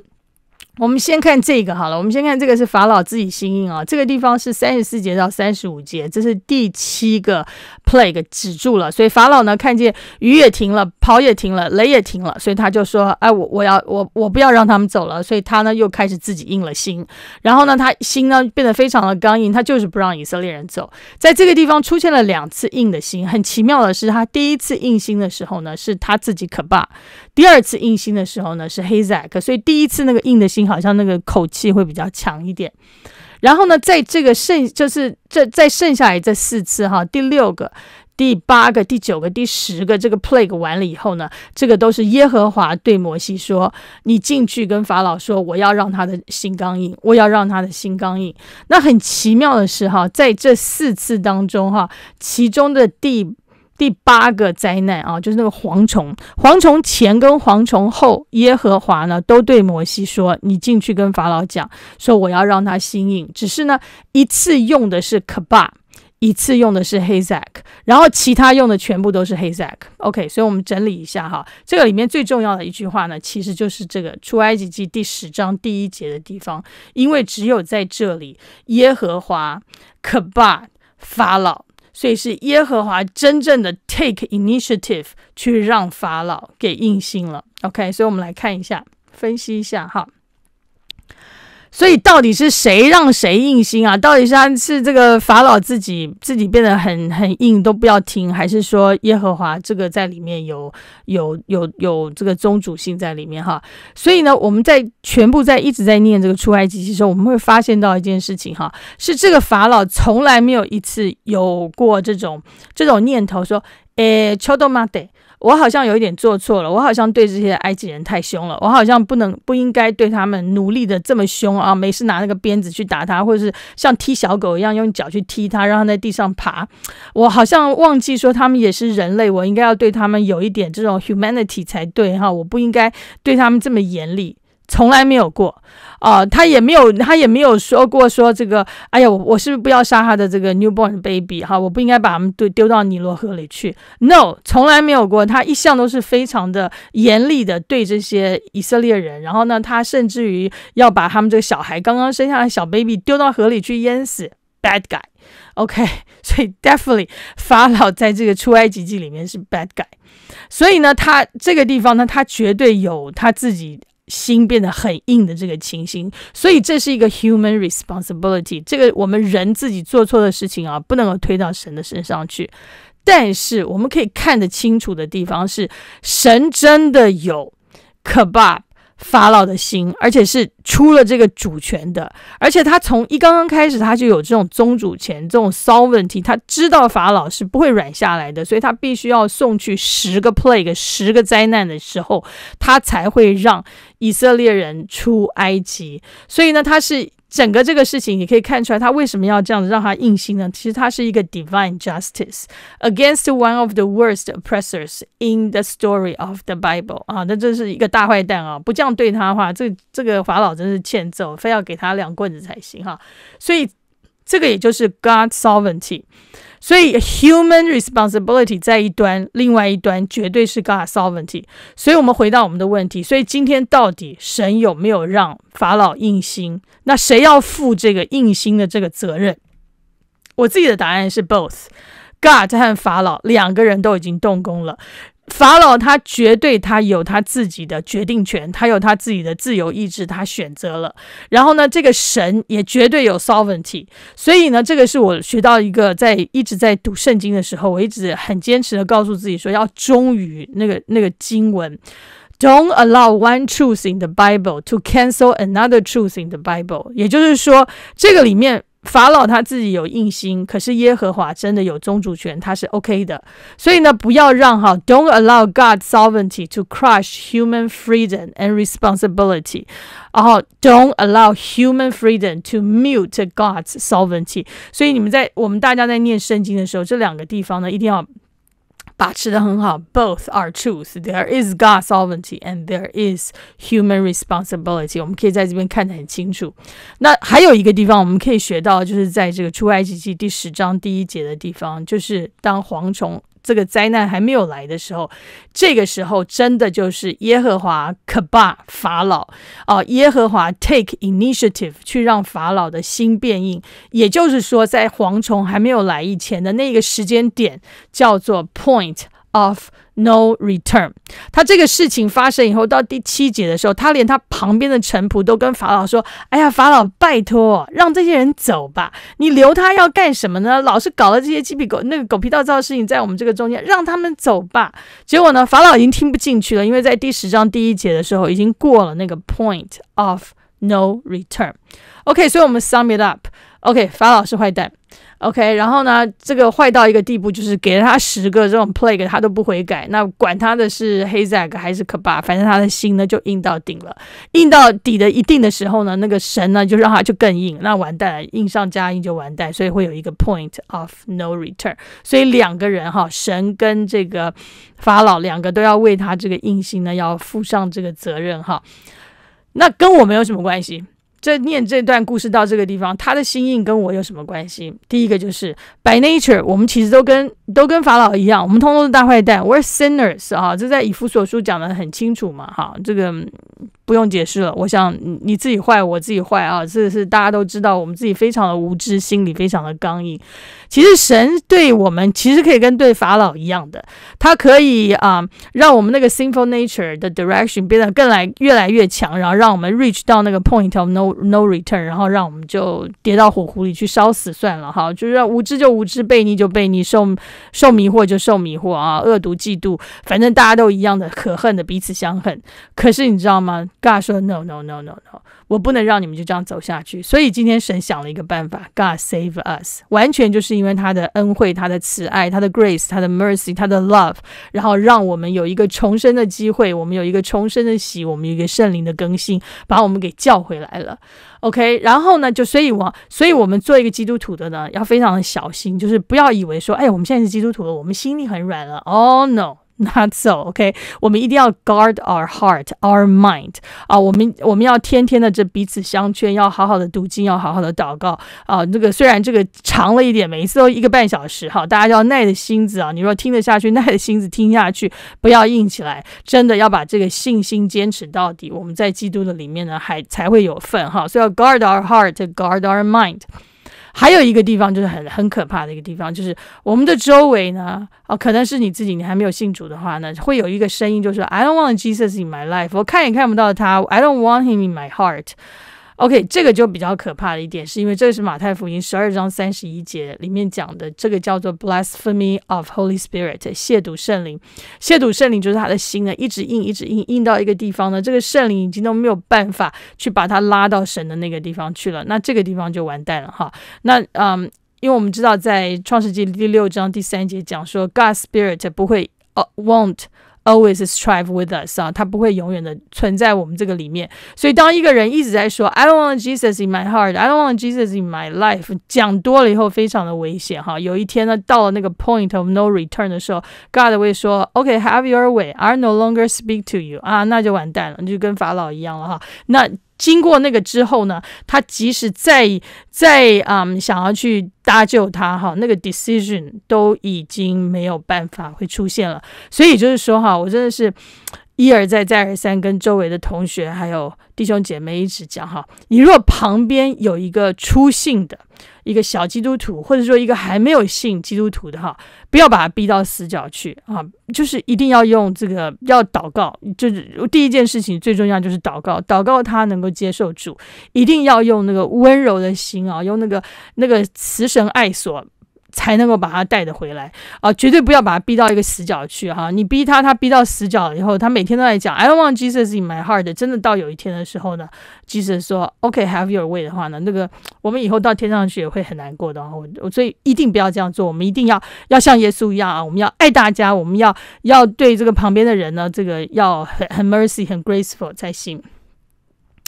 我们先看这个好了。我们先看这个是法老自己心印啊。这个地方是三十四节到三十五节，这是第七个 plague 止住了。所以法老呢看见雨也停了，跑也停了，雷也停了，所以他就说：“哎，我我要我我不要让他们走了。”所以他呢又开始自己硬了心。然后呢他心呢变得非常的刚硬，他就是不让以色列人走。在这个地方出现了两次硬的心。很奇妙的是，他第一次硬心的时候呢是他自己可怕，第二次硬心的时候呢是黑 Zack 所以第一次那个硬的心。好像那个口气会比较强一点，然后呢，在这个剩就是这再剩下来这四次哈，第六个、第八个、第九个、第十个，这个 plague 完了以后呢，这个都是耶和华对摩西说：“你进去跟法老说，我要让他的心刚硬，我要让他的心刚硬。”那很奇妙的是哈，在这四次当中哈，其中的第。第八个灾难啊，就是那个蝗虫。蝗虫前跟蝗虫后，耶和华呢都对摩西说：“你进去跟法老讲，说我要让他心硬。”只是呢，一次用的是可巴，a b 一次用的是 h z a c k 然后其他用的全部都是 h z a c k OK，所以我们整理一下哈，这个里面最重要的一句话呢，其实就是这个出埃及记第十章第一节的地方，因为只有在这里，耶和华可巴、a b 法老。所以是耶和华真正的 take initiative 去让法老给硬心了。OK，所以我们来看一下，分析一下哈。所以到底是谁让谁硬心啊？到底是是这个法老自己自己变得很很硬，都不要听，还是说耶和华这个在里面有有有有这个宗主性在里面哈？所以呢，我们在全部在一直在念这个出埃及记的时候，我们会发现到一件事情哈，是这个法老从来没有一次有过这种这种念头说，诶，抽到妈得。我好像有一点做错了，我好像对这些埃及人太凶了，我好像不能不应该对他们努力的这么凶啊，没事拿那个鞭子去打他，或者是像踢小狗一样用脚去踢他，让他在地上爬。我好像忘记说他们也是人类，我应该要对他们有一点这种 humanity 才对哈，我不应该对他们这么严厉。从来没有过，啊，他也没有，他也没有说过说这个，哎呀，我是不是不要杀他的这个 newborn baby 哈，我不应该把他们丢丢到尼罗河里去。No，从来没有过，他一向都是非常的严厉的对这些以色列人，然后呢，他甚至于要把他们这个小孩刚刚生下来小 baby 丢到河里去淹死。Bad guy，OK，所以 definitely 法老在这个出埃及记里面是 bad guy，所以呢，他这个地方呢，他绝对有他自己。心变得很硬的这个情形，所以这是一个 human responsibility。这个我们人自己做错的事情啊，不能够推到神的身上去。但是我们可以看得清楚的地方是，神真的有，可怕。法老的心，而且是出了这个主权的，而且他从一刚刚开始，他就有这种宗主权这种骚问题，他知道法老是不会软下来的，所以他必须要送去十个 plague，十个灾难的时候，他才会让以色列人出埃及。所以呢，他是。整个这个事情，你可以看出来他为什么要这样子让他硬心呢？其实他是一个 divine justice against one of the worst oppressors in the story of the Bible 啊，那真是一个大坏蛋啊！不这样对他的话，这这个法老真是欠揍，非要给他两棍子才行哈。所以这个也就是 God sovereignty。所以 human responsibility 在一端，另外一端绝对是 God sovereignty。所以，我们回到我们的问题。所以，今天到底神有没有让法老硬心？那谁要负这个硬心的这个责任？我自己的答案是 both，God 和法老两个人都已经动工了。法老他绝对他有他自己的决定权，他有他自己的自由意志，他选择了。然后呢，这个神也绝对有 sovereignty。所以呢，这个是我学到一个，在一直在读圣经的时候，我一直很坚持的告诉自己说，要忠于那个那个经文，Don't allow one truth in the Bible to cancel another truth in the Bible。也就是说，这个里面。法老他自己有硬心，可是耶和华真的有宗主权，他是 OK 的。所以呢，不要让哈，Don't allow God's sovereignty to crush human freedom and responsibility，然后 Don't allow human freedom to mute God's sovereignty。所以你们在我们大家在念圣经的时候，这两个地方呢，一定要把持的很好，both are t r u t h There is God sovereignty and there is human responsibility. 我们可以在这边看得很清楚。那还有一个地方，我们可以学到，就是在这个出埃及记第十章第一节的地方，就是当蝗虫。这个灾难还没有来的时候，这个时候真的就是耶和华可巴法老哦，耶和华 take initiative 去让法老的心变硬，也就是说，在蝗虫还没有来以前的那个时间点，叫做 point of。No return。他这个事情发生以后，到第七节的时候，他连他旁边的臣仆都跟法老说：“哎呀，法老，拜托，让这些人走吧。你留他要干什么呢？老是搞了这些鸡皮狗那个狗皮膏药的事情，在我们这个中间，让他们走吧。”结果呢，法老已经听不进去了，因为在第十章第一节的时候，已经过了那个 point of no return。OK，所以我们 sum it up。OK，法老是坏蛋。OK，然后呢，这个坏到一个地步，就是给了他十个这种 plague，他都不悔改。那管他的是黑 a c 还是可 a 反正他的心呢就硬到顶了，硬到底的一定的时候呢，那个神呢就让他就更硬，那完蛋，了，硬上加硬就完蛋。所以会有一个 point of no return。所以两个人哈，神跟这个法老两个都要为他这个硬心呢要负上这个责任哈。那跟我没有什么关系。这念这段故事到这个地方，他的心印跟我有什么关系？第一个就是，by nature，我们其实都跟都跟法老一样，我们通通是大坏蛋，we're sinners 啊！这在以弗所书讲得很清楚嘛，哈，这个。不用解释了，我想你自己坏，我自己坏啊，这是大家都知道，我们自己非常的无知，心里非常的刚硬。其实神对我们其实可以跟对法老一样的，他可以啊，让我们那个 sinful nature 的 direction 变得更来越来越强，然后让我们 reach 到那个 point of no no return，然后让我们就跌到火湖里去烧死算了哈，就是无知就无知，悖逆就悖逆，受受迷惑就受迷惑啊，恶毒嫉妒，反正大家都一样的可恨的，彼此相恨。可是你知道吗？God 说 “No, no, no, no, no，我不能让你们就这样走下去。所以今天神想了一个办法，God save us，完全就是因为他的恩惠、他的慈爱、他的 Grace、他的 Mercy、他的 Love，然后让我们有一个重生的机会，我们有一个重生的喜，我们有一个圣灵的更新，把我们给叫回来了。OK，然后呢，就所以，我所以我们做一个基督徒的呢，要非常的小心，就是不要以为说，哎，我们现在是基督徒了，我们心里很软了。Oh no。Not so. OK，我们一定要 guard our heart, our mind. 啊，我们我们要天天的这彼此相劝，要好好的读经，要好好的祷告啊。这个虽然这个长了一点，每一次都一个半小时哈，大家要耐着心子啊。你若听得下去，耐着心子听下去，不要硬起来，真的要把这个信心坚持到底。我们在基督的里面呢，还才会有份哈。所以要 guard our heart, guard our mind. 还有一个地方就是很很可怕的一个地方，就是我们的周围呢，哦，可能是你自己，你还没有信主的话呢，会有一个声音，就是 "I don't want Jesus in my life，我看也看不到他，I don't want him in my heart。OK，这个就比较可怕的一点，是因为这个是马太福音十二章三十一节里面讲的，这个叫做 blasphemy of Holy Spirit，亵渎圣灵。亵渎圣灵就是他的心呢，一直硬，一直硬，硬到一个地方呢，这个圣灵已经都没有办法去把他拉到神的那个地方去了。那这个地方就完蛋了哈。那嗯，因为我们知道在创世纪第六章第三节讲说，God Spirit 不会，won't。always strive with us 啊，它不会永远的存在我们这个里面。所以当一个人一直在说 I don't want Jesus in my heart, I don't want Jesus in my life，讲多了以后非常的危险哈。有一天呢，到了那个 point of no return 的时候，God 会说 OK, have your way, I no longer speak to you 啊，那就完蛋了，你就跟法老一样了哈。那经过那个之后呢，他即使再再啊想要去搭救他哈，那个 decision 都已经没有办法会出现了。所以就是说哈，我真的是一而再再而三跟周围的同学还有弟兄姐妹一直讲哈，你若旁边有一个出信的。一个小基督徒，或者说一个还没有信基督徒的哈，不要把他逼到死角去啊！就是一定要用这个要祷告，就是第一件事情，最重要就是祷告，祷告他能够接受主。一定要用那个温柔的心啊，用那个那个慈神爱所。才能够把他带得回来啊！绝对不要把他逼到一个死角去哈！你逼他，他逼到死角以后，他每天都在讲 “I want Jesus in my heart” 真的到有一天的时候呢，Jesus 说 “OK, have your way” 的话呢，那个我们以后到天上去也会很难过的，我所以一定不要这样做，我们一定要要像耶稣一样啊！我们要爱大家，我们要要对这个旁边的人呢，这个要很很 Mercy、很 Graceful 才行。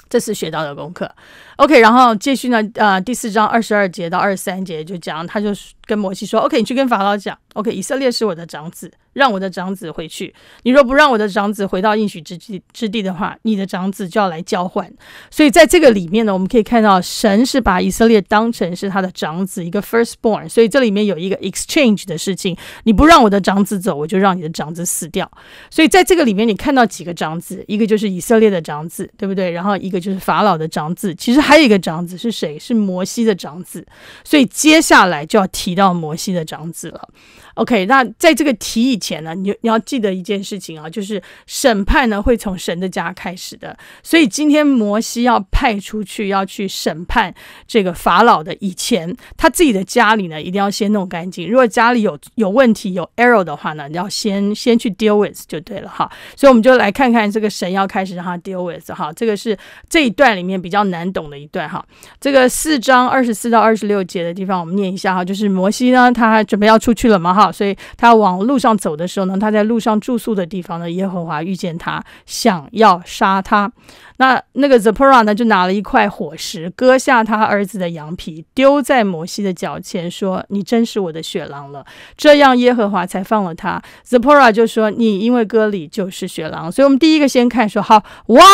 这次学到的功课，OK，然后继续呢，呃，第四章二十二节到二十三节就讲，他就跟摩西说，OK，你去跟法老讲，OK，以色列是我的长子。让我的长子回去。你若不让我的长子回到应许之地之地的话，你的长子就要来交换。所以在这个里面呢，我们可以看到神是把以色列当成是他的长子，一个 firstborn。所以这里面有一个 exchange 的事情。你不让我的长子走，我就让你的长子死掉。所以在这个里面，你看到几个长子？一个就是以色列的长子，对不对？然后一个就是法老的长子。其实还有一个长子是谁？是摩西的长子。所以接下来就要提到摩西的长子了。OK，那在这个题以前呢，你你要记得一件事情啊，就是审判呢会从神的家开始的。所以今天摩西要派出去要去审判这个法老的以前，他自己的家里呢一定要先弄干净。如果家里有有问题有 error 的话呢，要先先去 deal with 就对了哈。所以我们就来看看这个神要开始让他 deal with 哈，这个是这一段里面比较难懂的一段哈。这个四章二十四到二十六节的地方，我们念一下哈，就是摩西呢他准备要出去了嘛哈。所以他往路上走的时候呢，他在路上住宿的地方呢，耶和华遇见他，想要杀他。那那个 z i p o r a 呢，就拿了一块火石，割下他儿子的羊皮，丢在摩西的脚前，说：“你真是我的血狼了。”这样耶和华才放了他。z i p o r a 就说：“你因为割礼就是血狼。”所以，我们第一个先看说：“好，What？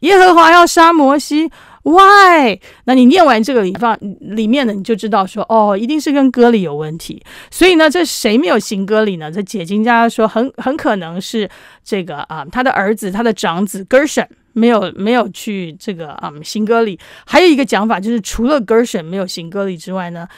耶和华要杀摩西。” Why？那你念完这个里放里面呢，你就知道说哦，一定是跟歌里有问题。所以呢，这谁没有行歌礼呢？这解经家说很很可能是这个啊，他的儿子，他的长子 Gershon 没有没有去这个啊行歌礼。还有一个讲法就是，除了 Gershon 没有行歌礼之外呢。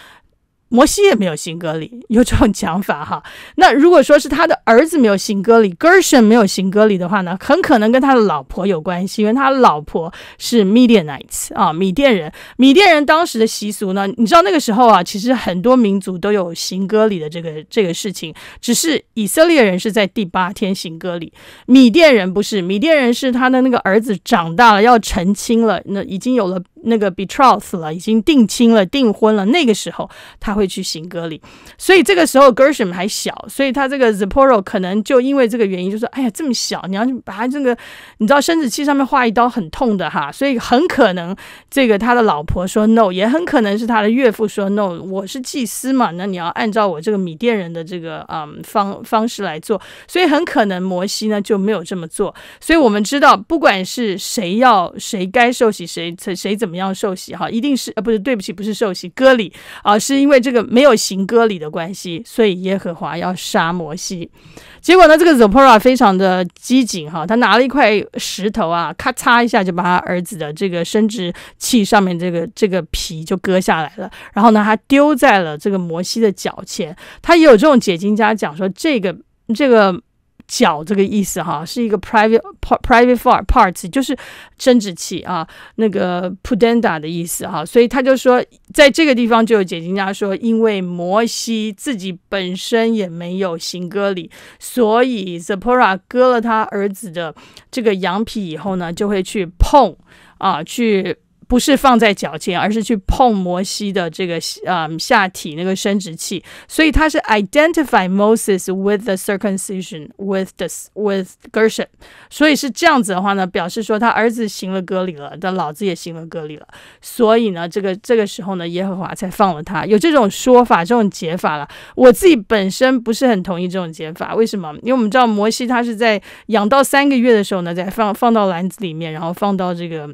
摩西也没有行歌礼，有这种讲法哈。那如果说是他的儿子没有行 s 礼，o n 没有行歌礼的话呢，很可能跟他的老婆有关系，因为他老婆是 Midianites 啊，米甸人，米甸人当时的习俗呢，你知道那个时候啊，其实很多民族都有行歌礼的这个这个事情，只是以色列人是在第八天行歌礼，米甸人不是，米甸人是他的那个儿子长大了要成亲了，那已经有了。那个 betrothed 了，已经定亲了、订婚了。那个时候他会去行割礼，所以这个时候 Gershom 还小，所以他这个 z i p p o r o 可能就因为这个原因，就说：“哎呀，这么小，你要把他这个，你知道生殖器上面划一刀很痛的哈。”所以很可能这个他的老婆说 no，也很可能是他的岳父说 no，我是祭司嘛，那你要按照我这个米甸人的这个嗯方方式来做，所以很可能摩西呢就没有这么做。所以我们知道，不管是谁要谁该受洗，谁谁怎么。怎么样受洗？哈，一定是呃不是对不起，不是受洗割礼啊，是因为这个没有行割礼的关系，所以耶和华要杀摩西。结果呢，这个 Zepora 非常的机警哈，他拿了一块石头啊，咔嚓一下就把他儿子的这个生殖器上面这个这个皮就割下来了，然后呢，他丢在了这个摩西的脚前。他也有这种解经家讲说，这个这个。脚这个意思哈，是一个 private private for parts，就是生殖器啊，那个 p u d e n d a 的意思哈，所以他就说，在这个地方就有解经家说，因为摩西自己本身也没有行割礼，所以 Zepora 割了他儿子的这个羊皮以后呢，就会去碰啊，去。不是放在脚尖，而是去碰摩西的这个嗯下体那个生殖器，所以他是 identify Moses with the circumcision with the with Gershon，所以是这样子的话呢，表示说他儿子行了割礼了，但老子也行了割礼了，所以呢，这个这个时候呢，耶和华才放了他。有这种说法，这种解法了，我自己本身不是很同意这种解法。为什么？因为我们知道摩西他是在养到三个月的时候呢，再放放到篮子里面，然后放到这个。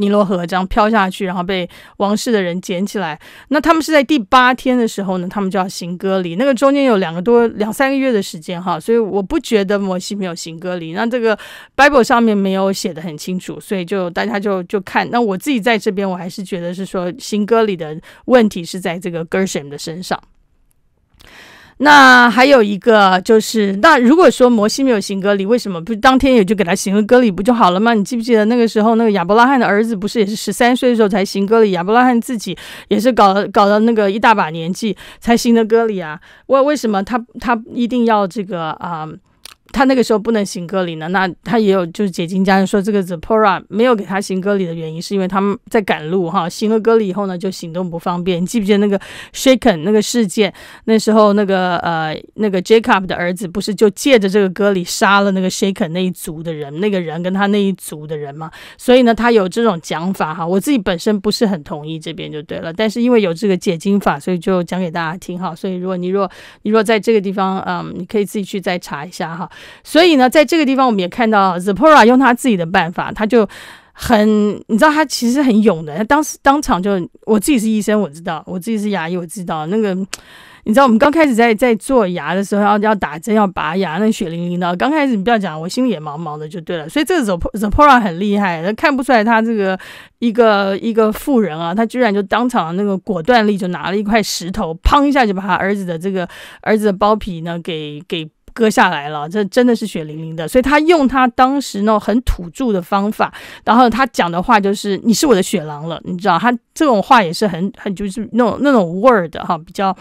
尼罗河这样飘下去，然后被王室的人捡起来。那他们是在第八天的时候呢，他们就要行割礼。那个中间有两个多两三个月的时间哈，所以我不觉得摩西没有行割礼。那这个 Bible 上面没有写的很清楚，所以就大家就就看。那我自己在这边，我还是觉得是说行割礼的问题是在这个 g e r s h a m 的身上。那还有一个就是，那如果说摩西没有行割礼，为什么不当天也就给他行个割礼不就好了吗？你记不记得那个时候，那个亚伯拉罕的儿子不是也是十三岁的时候才行割礼，亚伯拉罕自己也是搞了搞到那个一大把年纪才行的割礼啊？为为什么他他一定要这个啊？他那个时候不能行割礼呢，那他也有就是解经家人说，这个 Zepora 没有给他行割礼的原因，是因为他们在赶路哈，行了割礼以后呢，就行动不方便。你记不记得那个 Shaken 那个事件？那时候那个呃那个 Jacob 的儿子不是就借着这个割礼杀了那个 Shaken 那一族的人，那个人跟他那一族的人嘛？所以呢，他有这种讲法哈。我自己本身不是很同意这边就对了，但是因为有这个解经法，所以就讲给大家听哈。所以如果你若你若在这个地方嗯，你可以自己去再查一下哈。所以呢，在这个地方，我们也看到 z i p p o r a 用他自己的办法，他就很，你知道，他其实很勇的。他当时当场就，我自己是医生，我知道，我自己是牙医，我知道那个，你知道，我们刚开始在在做牙的时候，要要打针，要拔牙，那血淋淋的。刚开始你不要讲，我心里也毛毛的，就对了。所以这个 z i p z p o r a 很厉害，看不出来他这个一个一个富人啊，他居然就当场那个果断力，就拿了一块石头，砰一下就把他儿子的这个儿子的包皮呢给给。割下来了，这真的是血淋淋的。所以他用他当时那种很土著的方法，然后他讲的话就是：“你是我的血狼了。”你知道，他这种话也是很很就是那种那种 word 哈，比较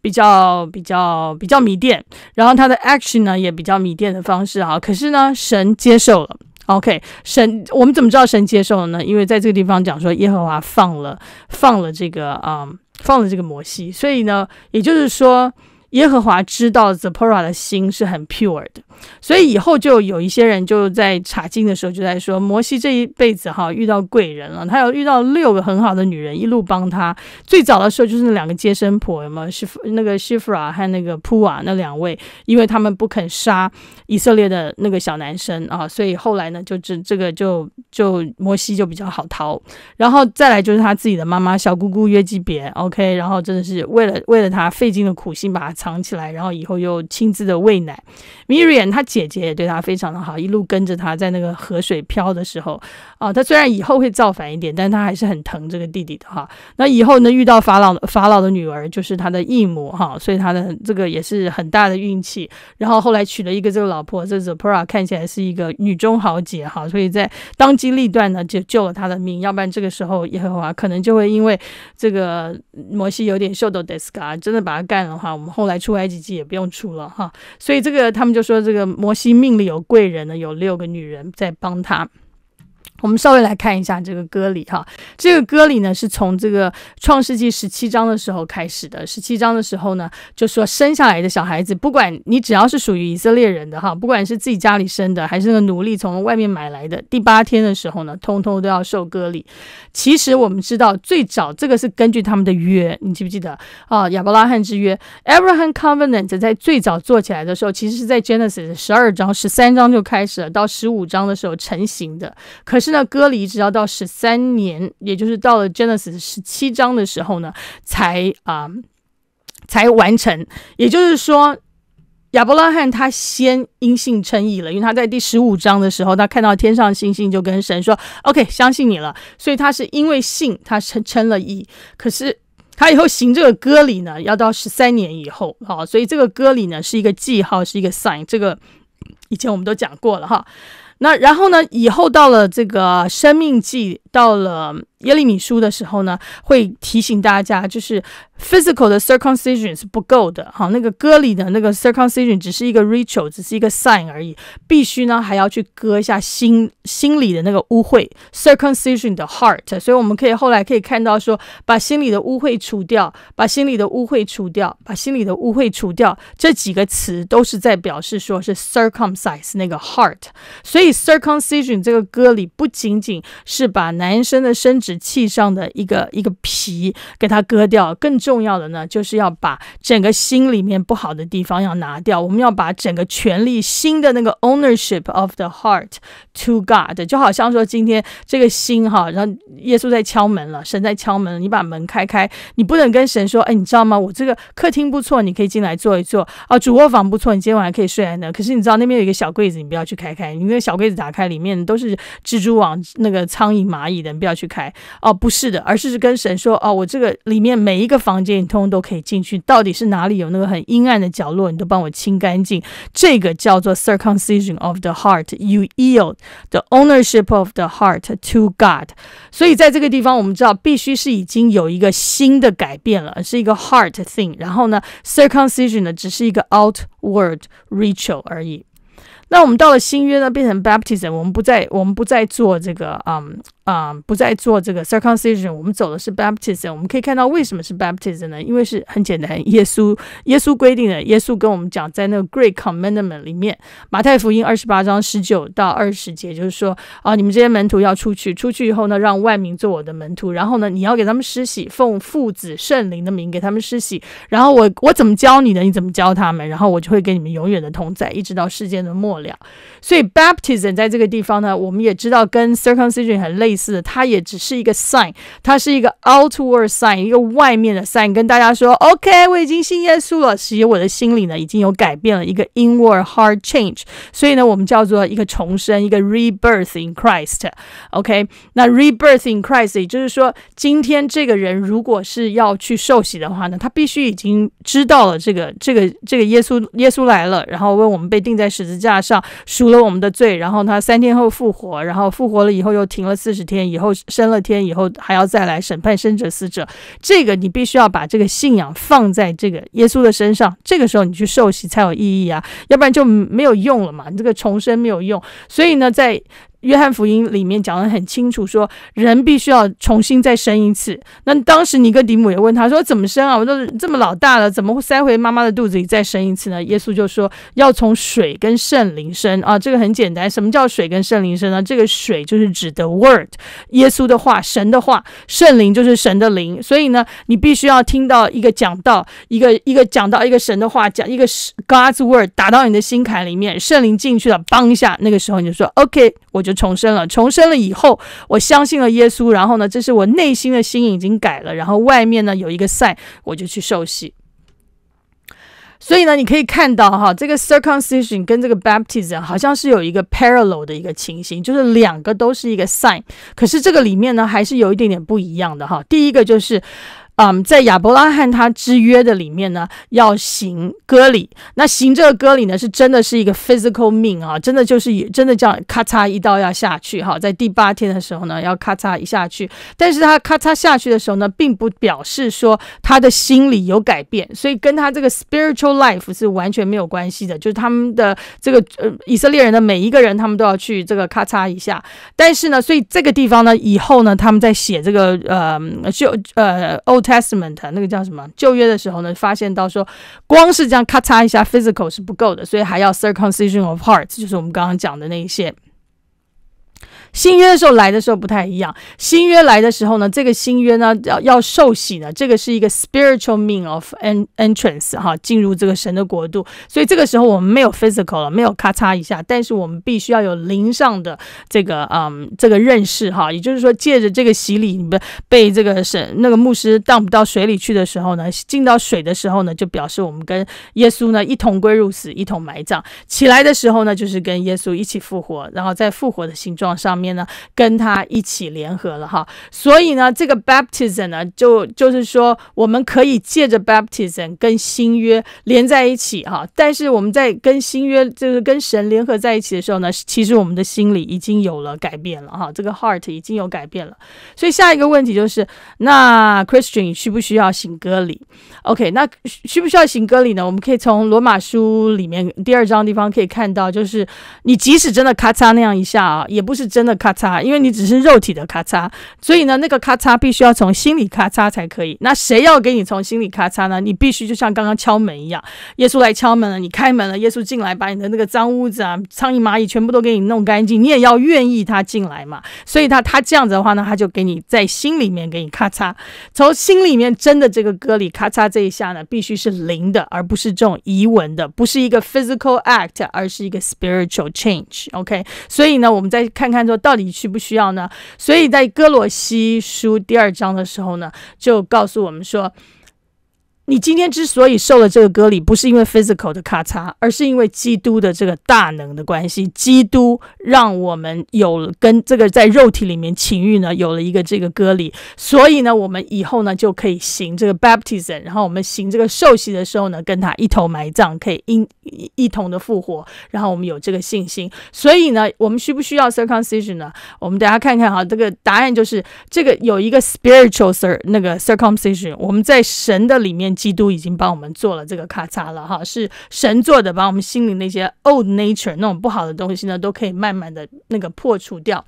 比较比较比较迷电，然后他的 action 呢也比较迷电的方式哈，可是呢，神接受了。OK，神，我们怎么知道神接受了呢？因为在这个地方讲说，耶和华放了放了这个啊，放了这个摩西。所以呢，也就是说。耶和华知道 Zipporah 的心是很 pure 的，所以以后就有一些人就在查经的时候就在说，摩西这一辈子哈遇到贵人了，他有遇到六个很好的女人一路帮他。最早的时候就是那两个接生婆，什么 s h f 那个 s h i f h r a 和那个 p u a 那两位，因为他们不肯杀以色列的那个小男生啊，所以后来呢就这这个就就摩西就比较好逃。然后再来就是他自己的妈妈小姑姑约基别，OK，然后真的是为了为了他费尽了苦心把他。藏起来，然后以后又亲自的喂奶。Miriam 她姐姐也对她非常的好，一路跟着她在那个河水漂的时候。啊，他虽然以后会造反一点，但他还是很疼这个弟弟的哈。那以后呢，遇到法老法老的女儿，就是他的义母哈，所以他的这个也是很大的运气。然后后来娶了一个这个老婆，这 z 普 p o r a 看起来是一个女中豪杰哈，所以在当机立断呢，就救了他的命。要不然这个时候耶和华可能就会因为这个摩西有点秀逗 d e a 真的把他干的话，我们后来出埃及记也不用出了哈。所以这个他们就说，这个摩西命里有贵人呢，有六个女人在帮他。我们稍微来看一下这个割礼哈，这个割礼呢是从这个创世纪十七章的时候开始的。十七章的时候呢，就说生下来的小孩子，不管你只要是属于以色列人的哈，不管是自己家里生的，还是那个奴隶从外面买来的，第八天的时候呢，通通都要受割礼。其实我们知道，最早这个是根据他们的约，你记不记得啊？亚伯拉罕之约 （Abraham Covenant） 在最早做起来的时候，其实是在 Genesis 十二章、十三章就开始了，到十五章的时候成型的。可是那割礼直到到十三年，也就是到了 Genesis 十七章的时候呢，才啊才完成。也就是说，亚伯拉罕他先因信称义了，因为他在第十五章的时候，他看到天上星星，就跟神说：“OK，相信你了。”所以他是因为信他称称了义。可是他以后行这个割礼呢，要到十三年以后。好，所以这个割礼呢，是一个记号，是一个 sign。这个以前我们都讲过了哈。那然后呢？以后到了这个生命记，到了耶利米书的时候呢，会提醒大家，就是 physical 的 circumcision 是不够的。好，那个割礼的那个 circumcision 只是一个 ritual，只是一个 sign 而已。必须呢还要去割一下心心里的那个污秽 circumcision 的 heart。所以我们可以后来可以看到说，把心里的污秽除掉，把心里的污秽除掉，把心里的污秽除掉这几个词都是在表示说是 circumcise 那个 heart。所以。《Circumcision》这个歌里不仅仅是把男生的生殖器上的一个一个皮给它割掉，更重要的呢，就是要把整个心里面不好的地方要拿掉。我们要把整个权力心的那个 ownership of the heart to God，就好像说今天这个心哈，然后耶稣在敲门了，神在敲门，你把门开开。你不能跟神说，哎，你知道吗？我这个客厅不错，你可以进来坐一坐啊。主卧房不错，你今天晚上可以睡在那。可是你知道那边有一个小柜子，你不要去开开，那个小。小柜子打开，里面都是蜘蛛网、那个苍蝇、蚂蚁的，你不要去开哦。不是的，而是跟神说：“哦，我这个里面每一个房间，你通通都可以进去。到底是哪里有那个很阴暗的角落，你都帮我清干净。”这个叫做 “circumcision of the heart”，you yield the ownership of the heart to God。所以在这个地方，我们知道必须是已经有一个新的改变了，是一个 heart thing。然后呢，circumcision 呢，只是一个 outward ritual 而已。那我们到了新约呢，变成 Baptism，我们不再，我们不再做这个，嗯。啊，不再做这个 circumcision，我们走的是 baptism。我们可以看到为什么是 baptism 呢？因为是很简单，耶稣耶稣规定的，耶稣跟我们讲在那个 Great Commandment 里面，马太福音二十八章十九到二十节，就是说啊，你们这些门徒要出去，出去以后呢，让万民做我的门徒，然后呢，你要给他们施洗，奉父、子、圣灵的名给他们施洗。然后我我怎么教你的，你怎么教他们，然后我就会跟你们永远的同在，一直到世界的末了。所以 baptism 在这个地方呢，我们也知道跟 circumcision 很类。它也只是一个 sign，它是一个 outward sign，一个外面的 sign，跟大家说，OK，我已经信耶稣了，其实我的心里呢已经有改变了一个 inward heart change，所以呢，我们叫做一个重生，一个 rebirth in Christ，OK，那 rebirth in Christ 也就是说，今天这个人如果是要去受洗的话呢，他必须已经知道了这个这个这个耶稣耶稣来了，然后为我们被钉在十字架上赎了我们的罪，然后他三天后复活，然后复活了以后又停了四十。天以后生了天以后还要再来审判生者死者，这个你必须要把这个信仰放在这个耶稣的身上，这个时候你去受洗才有意义啊，要不然就没有用了嘛，你这个重生没有用，所以呢，在。约翰福音里面讲的很清楚，说人必须要重新再生一次。那当时尼哥底母也问他说：“怎么生啊？”我都这么老大了，怎么会塞回妈妈的肚子里再生一次呢？”耶稣就说：“要从水跟圣灵生啊，这个很简单。什么叫水跟圣灵生呢？这个水就是指的 Word，耶稣的话，神的话；圣灵就是神的灵。所以呢，你必须要听到一个讲道，一个一个讲到一个神的话，讲一个 God's Word 打到你的心坎里面，圣灵进去了，帮一下，那个时候你就说 OK，我就。”重生了，重生了以后，我相信了耶稣。然后呢，这是我内心的心已经改了。然后外面呢有一个赛，我就去受洗。所以呢，你可以看到哈，这个 circumcision 跟这个 baptism 好像是有一个 parallel 的一个情形，就是两个都是一个 sign。可是这个里面呢，还是有一点点不一样的哈。第一个就是。嗯，在亚伯拉罕他之约的里面呢，要行割礼。那行这个割礼呢，是真的是一个 physical 命啊，真的就是也真的叫咔嚓一刀要下去哈。在第八天的时候呢，要咔嚓一下去。但是他咔嚓下去的时候呢，并不表示说他的心理有改变，所以跟他这个 spiritual life 是完全没有关系的。就是他们的这个呃以色列人的每一个人，他们都要去这个咔嚓一下。但是呢，所以这个地方呢，以后呢，他们在写这个呃就呃欧。Testament 那个叫什么旧约的时候呢，发现到说，光是这样咔嚓一下 physical 是不够的，所以还要 circumcision of hearts，就是我们刚刚讲的那一些。新约的时候来的时候不太一样，新约来的时候呢，这个新约呢要要受洗呢，这个是一个 spiritual m e a n of an entrance 哈，进入这个神的国度。所以这个时候我们没有 physical 了，没有咔嚓一下，但是我们必须要有灵上的这个嗯这个认识哈，也就是说借着这个洗礼，你不被这个神那个牧师 d u m p 到水里去的时候呢，进到水的时候呢，就表示我们跟耶稣呢一同归入死，一同埋葬。起来的时候呢，就是跟耶稣一起复活，然后在复活的形状上面。面呢，跟他一起联合了哈，所以呢，这个 baptism 呢，就就是说，我们可以借着 baptism 跟新约连在一起哈，但是我们在跟新约，就是跟神联合在一起的时候呢，其实我们的心里已经有了改变了哈，这个 heart 已经有改变了，所以下一个问题就是，那 Christian 需不需要行割礼？OK，那需不需要行割礼呢？我们可以从罗马书里面第二章地方可以看到，就是你即使真的咔嚓那样一下啊，也不是真的。咔嚓，因为你只是肉体的咔嚓，所以呢，那个咔嚓必须要从心里咔嚓才可以。那谁要给你从心里咔嚓呢？你必须就像刚刚敲门一样，耶稣来敲门了，你开门了，耶稣进来，把你的那个脏屋子啊、苍蝇、蚂蚁全部都给你弄干净，你也要愿意他进来嘛。所以他他这样子的话呢，他就给你在心里面给你咔嚓，从心里面真的这个歌里咔嚓这一下呢，必须是灵的，而不是这种疑文的，不是一个 physical act，而是一个 spiritual change。OK，所以呢，我们再看看到底需不需要呢？所以在哥罗西书第二章的时候呢，就告诉我们说。你今天之所以受了这个割礼，不是因为 physical 的咔嚓，而是因为基督的这个大能的关系。基督让我们有了跟这个在肉体里面情欲呢有了一个这个割礼，所以呢，我们以后呢就可以行这个 baptism，然后我们行这个受洗的时候呢，跟他一同埋葬，可以一一同的复活，然后我们有这个信心。所以呢，我们需不需要 circumcision 呢？我们等下看看哈，这个答案就是这个有一个 spiritual sir 那个 circumcision，我们在神的里面。基督已经帮我们做了这个咔嚓了哈，是神做的，把我们心里那些 old nature 那种不好的东西呢，都可以慢慢的那个破除掉。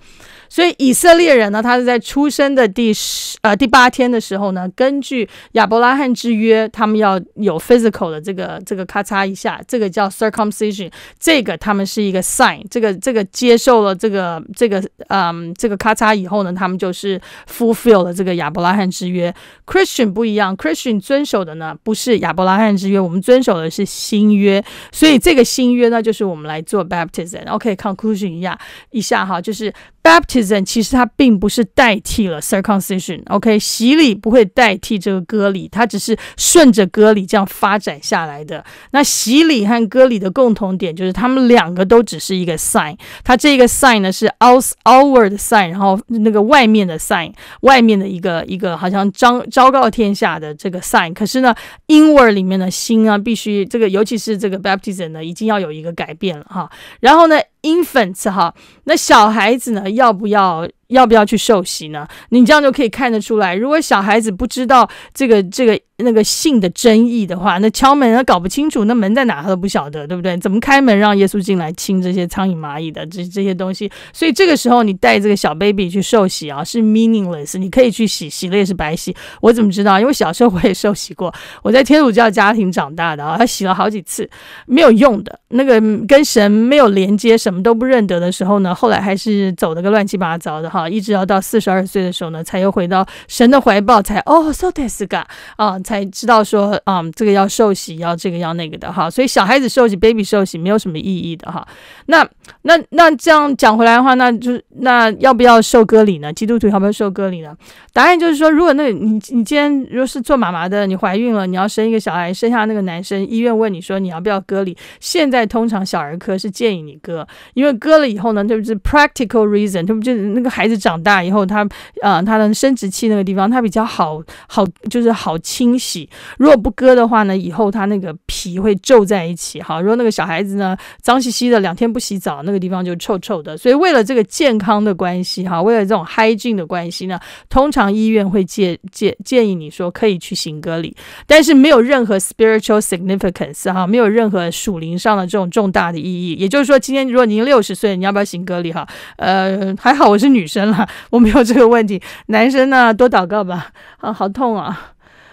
所以以色列人呢，他是在出生的第十呃第八天的时候呢，根据亚伯拉罕之约，他们要有 physical 的这个这个咔嚓一下，这个叫 circumcision，这个他们是一个 sign，这个这个接受了这个这个嗯这个咔嚓以后呢，他们就是 fulfilled 这个亚伯拉罕之约。Christian 不一样，Christian 遵守的呢不是亚伯拉罕之约，我们遵守的是新约，所以这个新约呢就是我们来做 baptism。OK，conclusion 一下一下哈，就是 bapt。其实它并不是代替了 circumcision，OK？洗礼不会代替这个割礼，它只是顺着割礼这样发展下来的。那洗礼和割礼的共同点就是，他们两个都只是一个 sign。它这个 sign 呢是 outward sign，然后那个外面的 sign，外面的一个一个好像昭昭告天下的这个 sign。可是呢 i n w a r d 里面的心啊，必须这个尤其是这个 baptism 呢，已经要有一个改变了哈。然后呢？婴儿字哈，那小孩子呢？要不要？要不要去受洗呢？你这样就可以看得出来，如果小孩子不知道这个、这个、那个性的争议的话，那敲门他搞不清楚，那门在哪他都不晓得，对不对？怎么开门让耶稣进来亲这些苍蝇、蚂蚁的这这些东西？所以这个时候你带这个小 baby 去受洗啊，是 meaningless。你可以去洗，洗了也是白洗。我怎么知道？因为小时候我也受洗过，我在天主教家庭长大的啊，他洗了好几次，没有用的。那个跟神没有连接，什么都不认得的时候呢，后来还是走的个乱七八糟的。好，一直要到四十二岁的时候呢，才又回到神的怀抱，才哦，sotesta 啊，才知道说啊，这个要受洗，要这个要那个的哈。所以小孩子受洗，baby 受洗没有什么意义的哈。那那那这样讲回来的话，那就是那要不要受割礼呢？基督徒要不要受割礼呢？答案就是说，如果那你你今天如果是做妈妈的，你怀孕了，你要生一个小孩，生下那个男生，医院问你说你要不要割礼？现在通常小儿科是建议你割，因为割了以后呢，就是 practical reason，他们就那个孩。孩子长大以后，他呃，他的生殖器那个地方，他比较好好，就是好清洗。如果不割的话呢，以后他那个皮会皱在一起。哈。如果那个小孩子呢，脏兮兮的，两天不洗澡，那个地方就臭臭的。所以为了这个健康的关系，哈，为了这种 hygiene 的关系呢，通常医院会建建建议你说可以去行割礼，但是没有任何 spiritual significance 哈，没有任何属灵上的这种重大的意义。也就是说，今天如果您六十岁，你要不要行割礼？哈，呃，还好我是女生。生了，我没有这个问题。男生呢，多祷告吧。啊，好痛啊！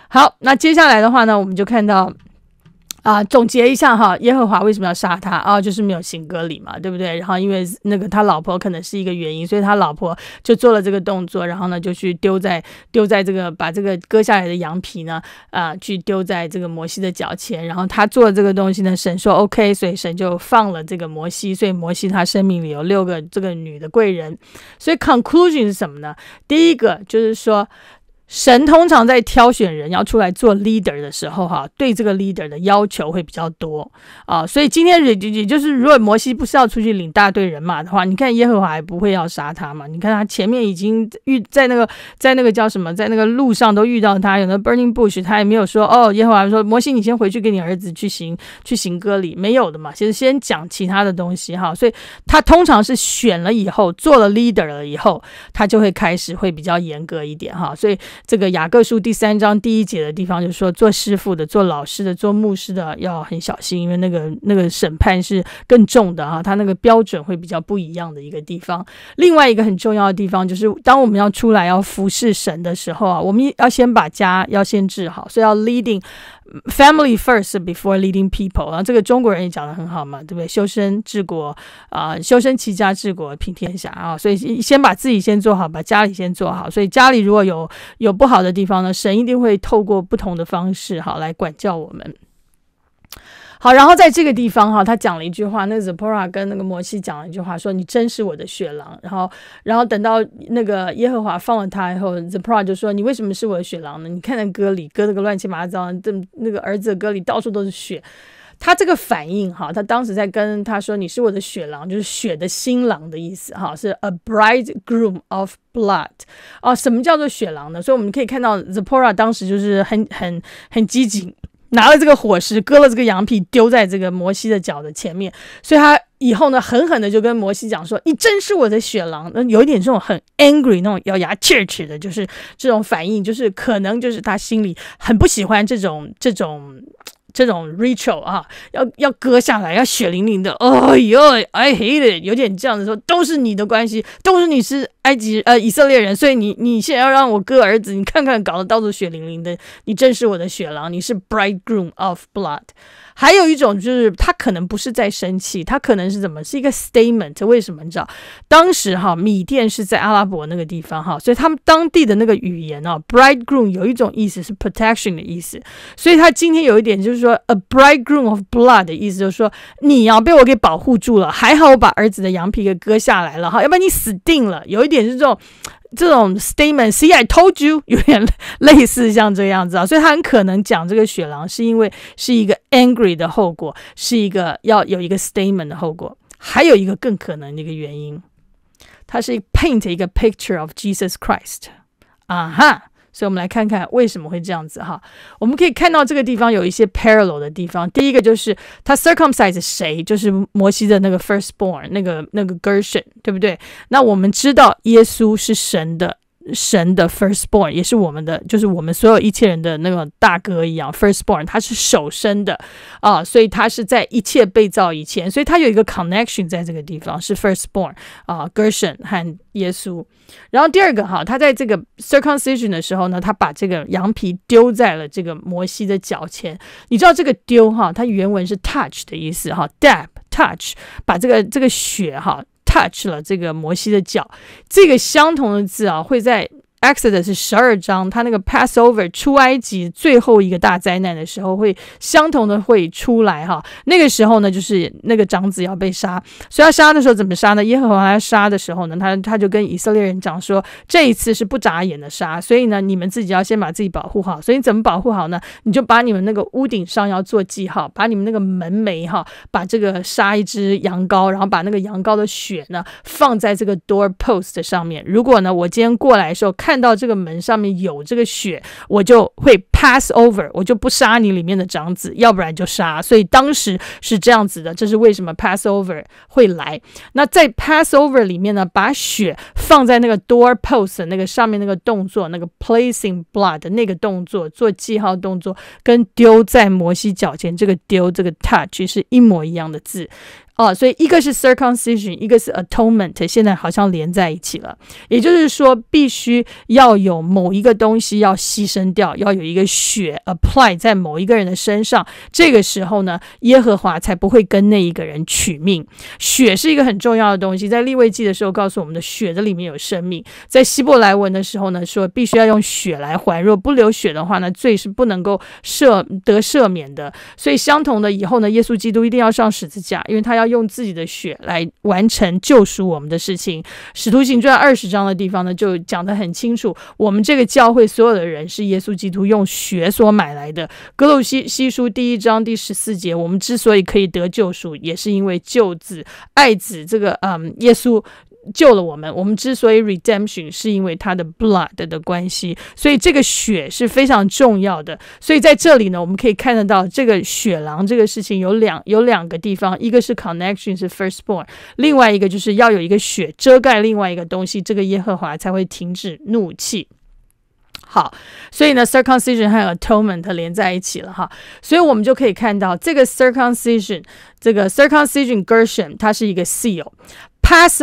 好，那接下来的话呢，我们就看到。啊，总结一下哈，耶和华为什么要杀他啊？就是没有行割礼嘛，对不对？然后因为那个他老婆可能是一个原因，所以他老婆就做了这个动作，然后呢就去丢在丢在这个把这个割下来的羊皮呢啊，去丢在这个摩西的脚前。然后他做这个东西呢，神说 OK，所以神就放了这个摩西。所以摩西他生命里有六个这个女的贵人。所以 conclusion 是什么呢？第一个就是说。神通常在挑选人要出来做 leader 的时候，哈，对这个 leader 的要求会比较多啊。所以今天也也就是，如果摩西不是要出去领大队人马的话，你看耶和华还不会要杀他嘛？你看他前面已经遇在那个在那个叫什么，在那个路上都遇到他，有那 burning bush，他也没有说哦，耶和华说摩西，你先回去给你儿子去行去行割礼，没有的嘛。其实先讲其他的东西哈。所以他通常是选了以后做了 leader 了以后，他就会开始会比较严格一点哈。所以。这个雅各书第三章第一节的地方，就是说做师傅的、做老师的、做牧师的要很小心，因为那个那个审判是更重的啊，他那个标准会比较不一样的一个地方。另外一个很重要的地方，就是当我们要出来要服侍神的时候啊，我们要先把家要先治好，所以要 leading。Family first before leading people，然后这个中国人也讲得很好嘛，对不对？修身治国啊，修身齐家治国平天下啊，所以先把自己先做好，把家里先做好。所以家里如果有有不好的地方呢，神一定会透过不同的方式好来管教我们。好，然后在这个地方哈，他讲了一句话，那个 z i p o r a 跟那个摩西讲了一句话，说：“你真是我的血狼。”然后，然后等到那个耶和华放了他以后 z i p o r a 就说：“你为什么是我的血狼呢？你看那歌里，歌这个乱七八糟，这那个儿子的歌里到处都是血。”他这个反应哈，他当时在跟他说：“你是我的血狼，就是血的新郎的意思，哈，是 a bridegroom of blood 啊。什么叫做血狼呢？所以我们可以看到 z i p o r a 当时就是很很很机警。”拿了这个火石，割了这个羊皮，丢在这个摩西的脚的前面。所以他以后呢，狠狠的就跟摩西讲说：“你真是我的雪狼。”那有一点这种很 angry 那种咬牙切齿的，就是这种反应，就是可能就是他心里很不喜欢这种这种。这种 ritual 啊，要要割下来，要血淋淋的。哎呦，I hate it，有点这样子说，都是你的关系，都是你是埃及呃以色列人，所以你你现在要让我割儿子，你看看搞得到处血淋淋的，你正是我的血狼，你是 bridegroom of blood。还有一种就是他可能不是在生气，他可能是怎么是一个 statement？为什么你知道？当时哈米店是在阿拉伯那个地方哈，所以他们当地的那个语言啊，bridegroom 有一种意思是 protection 的意思，所以他今天有一点就是说 a bridegroom of blood 的意思就是说你啊被我给保护住了，还好我把儿子的羊皮给割下来了哈，要不然你死定了。有一点是这种。这种 statement，see I told you，有点类似像这样子啊，所以他很可能讲这个雪狼是因为 是一个 angry 的后果，是一个要有一个 statement 的后果。还有一个更可能的一个原因，他是 paint 一个 picture of Jesus Christ，啊哈。所以，我们来看看为什么会这样子哈。我们可以看到这个地方有一些 parallel 的地方。第一个就是他 circumcise 谁，就是摩西的那个 firstborn 那个那个 Gershon，对不对？那我们知道耶稣是神的。神的 firstborn 也是我们的，就是我们所有一切人的那个大哥一样，firstborn，他是首生的啊，所以他是在一切被造以前，所以他有一个 connection 在这个地方是 firstborn 啊，Gershon 和耶稣。然后第二个哈，他在这个 circumcision 的时候呢，他把这个羊皮丢在了这个摩西的脚前。你知道这个丢哈，它原文是 touch 的意思哈，dab touch，把这个这个血哈。touch 了这个摩西的脚，这个相同的字啊，会在。Exodus 是十二章，他那个 Passover 出埃及最后一个大灾难的时候，会相同的会出来哈。那个时候呢，就是那个长子要被杀，所以要杀的时候怎么杀呢？耶和华要杀的时候呢，他他就跟以色列人讲说，这一次是不眨眼的杀，所以呢，你们自己要先把自己保护好。所以怎么保护好呢？你就把你们那个屋顶上要做记号，把你们那个门楣哈，把这个杀一只羊羔，然后把那个羊羔的血呢放在这个 door post 上面。如果呢，我今天过来的时候看。看到这个门上面有这个血，我就会 pass over，我就不杀你里面的长子，要不然就杀。所以当时是这样子的，这是为什么 pass over 会来。那在 pass over 里面呢，把血放在那个 door post 那个上面那个动作，那个 placing blood 那个动作做记号动作，跟丢在摩西脚前这个丢这个 touch 是一模一样的字。哦，所以一个是 circumcision，一个是 atonement，现在好像连在一起了。也就是说，必须要有某一个东西要牺牲掉，要有一个血 apply 在某一个人的身上。这个时候呢，耶和华才不会跟那一个人取命。血是一个很重要的东西，在立位记的时候告诉我们的，血的里面有生命。在希伯来文的时候呢，说必须要用血来还若不流血的话呢，罪是不能够赦得赦免的。所以相同的以后呢，耶稣基督一定要上十字架，因为他要。要用自己的血来完成救赎我们的事情，《使徒行传》二十章的地方呢，就讲得很清楚，我们这个教会所有的人是耶稣基督用血所买来的。《格鲁西西书》第一章第十四节，我们之所以可以得救赎，也是因为救子爱子这个嗯，耶稣。救了我们。我们之所以 redemption，是因为他的 blood 的关系，所以这个血是非常重要的。所以在这里呢，我们可以看得到这个血狼这个事情有两有两个地方，一个是 connection，是 firstborn，另外一个就是要有一个血遮盖另外一个东西，这个耶和华才会停止怒气。好，所以呢，circumcision 和 atonement 连在一起了哈，所以我们就可以看到这个 circumcision，这个 circumcision g e r s h o n 它是一个 seal。pass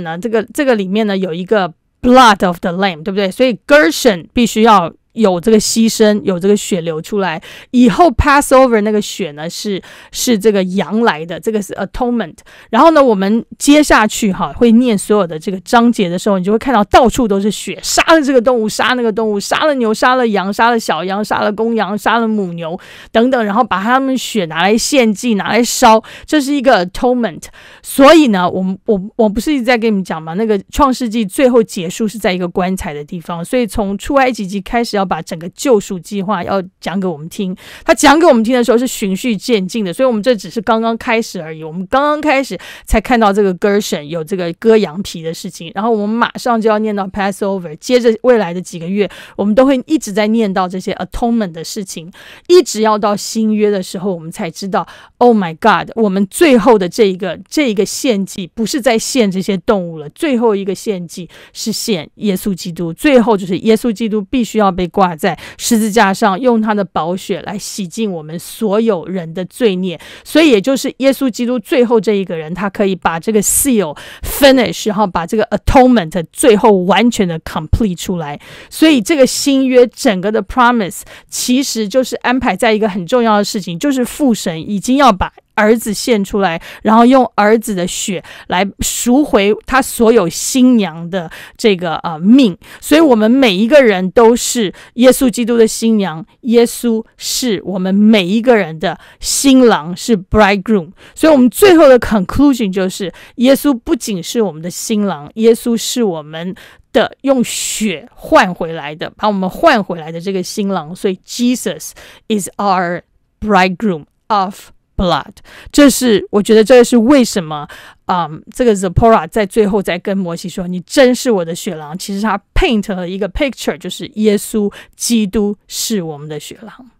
呢，这个这个里面呢有一个 blood of the lamb，对不对？所以 Gershon 必须要有这个牺牲，有这个血流出来以后，Passover 那个血呢是是这个羊来的，这个是 atonement。然后呢，我们接下去哈会念所有的这个章节的时候，你就会看到到处都是血，杀了这个动物，杀那个动物，杀了牛，杀了羊，杀了小羊，杀了公羊，杀了母牛等等，然后把他们血拿来献祭，拿来烧，这是一个 atonement。所以呢，我们我我不是一直在跟你们讲嘛，那个创世纪最后结束是在一个棺材的地方，所以从出埃及记开始要。把整个救赎计划要讲给我们听，他讲给我们听的时候是循序渐进的，所以我们这只是刚刚开始而已。我们刚刚开始才看到这个 Gershon 有这个割羊皮的事情，然后我们马上就要念到 Passover，接着未来的几个月我们都会一直在念到这些 Atonement 的事情，一直要到新约的时候我们才知道。Oh my God！我们最后的这一个这一个献祭不是在献这些动物了，最后一个献祭是献耶稣基督，最后就是耶稣基督必须要被。挂在十字架上，用他的宝血来洗净我们所有人的罪孽，所以也就是耶稣基督最后这一个人，他可以把这个 seal finish 然后把这个 atonement 最后完全的 complete 出来，所以这个新约整个的 promise 其实就是安排在一个很重要的事情，就是父神已经要把。儿子献出来，然后用儿子的血来赎回他所有新娘的这个啊命。所以，我们每一个人都是耶稣基督的新娘，耶稣是我们每一个人的新郎，是 Bridegroom。所以，我们最后的 Conclusion 就是，耶稣不仅是我们的新郎，耶稣是我们的用血换回来的，把我们换回来的这个新郎。所以，Jesus is our Bridegroom of。Blood，这是我觉得这是为什么啊？这个 Zepora 在最后在跟摩西说：“你真是我的血狼。”其实他 Paint 了一个 picture，就是耶稣基督是我们的血狼。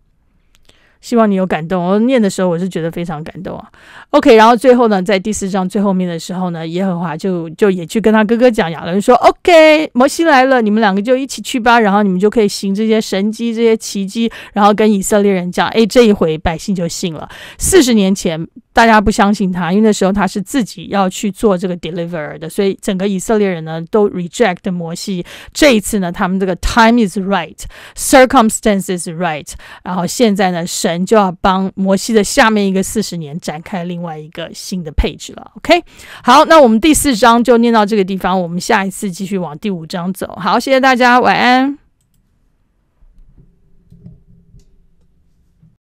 希望你有感动。我念的时候，我是觉得非常感动啊。OK，然后最后呢，在第四章最后面的时候呢，耶和华就就也去跟他哥哥讲，亚伦说：“OK，摩西来了，你们两个就一起去吧，然后你们就可以行这些神迹、这些奇迹。”然后跟以色列人讲：“哎，这一回百姓就信了。四十年前大家不相信他，因为那时候他是自己要去做这个 deliver 的，所以整个以色列人呢都 reject 摩西。这一次呢，他们这个 time is right，circumstances right，然后现在呢神。就要帮摩西的下面一个四十年展开另外一个新的配置了。OK，好，那我们第四章就念到这个地方，我们下一次继续往第五章走。好，谢谢大家，晚安。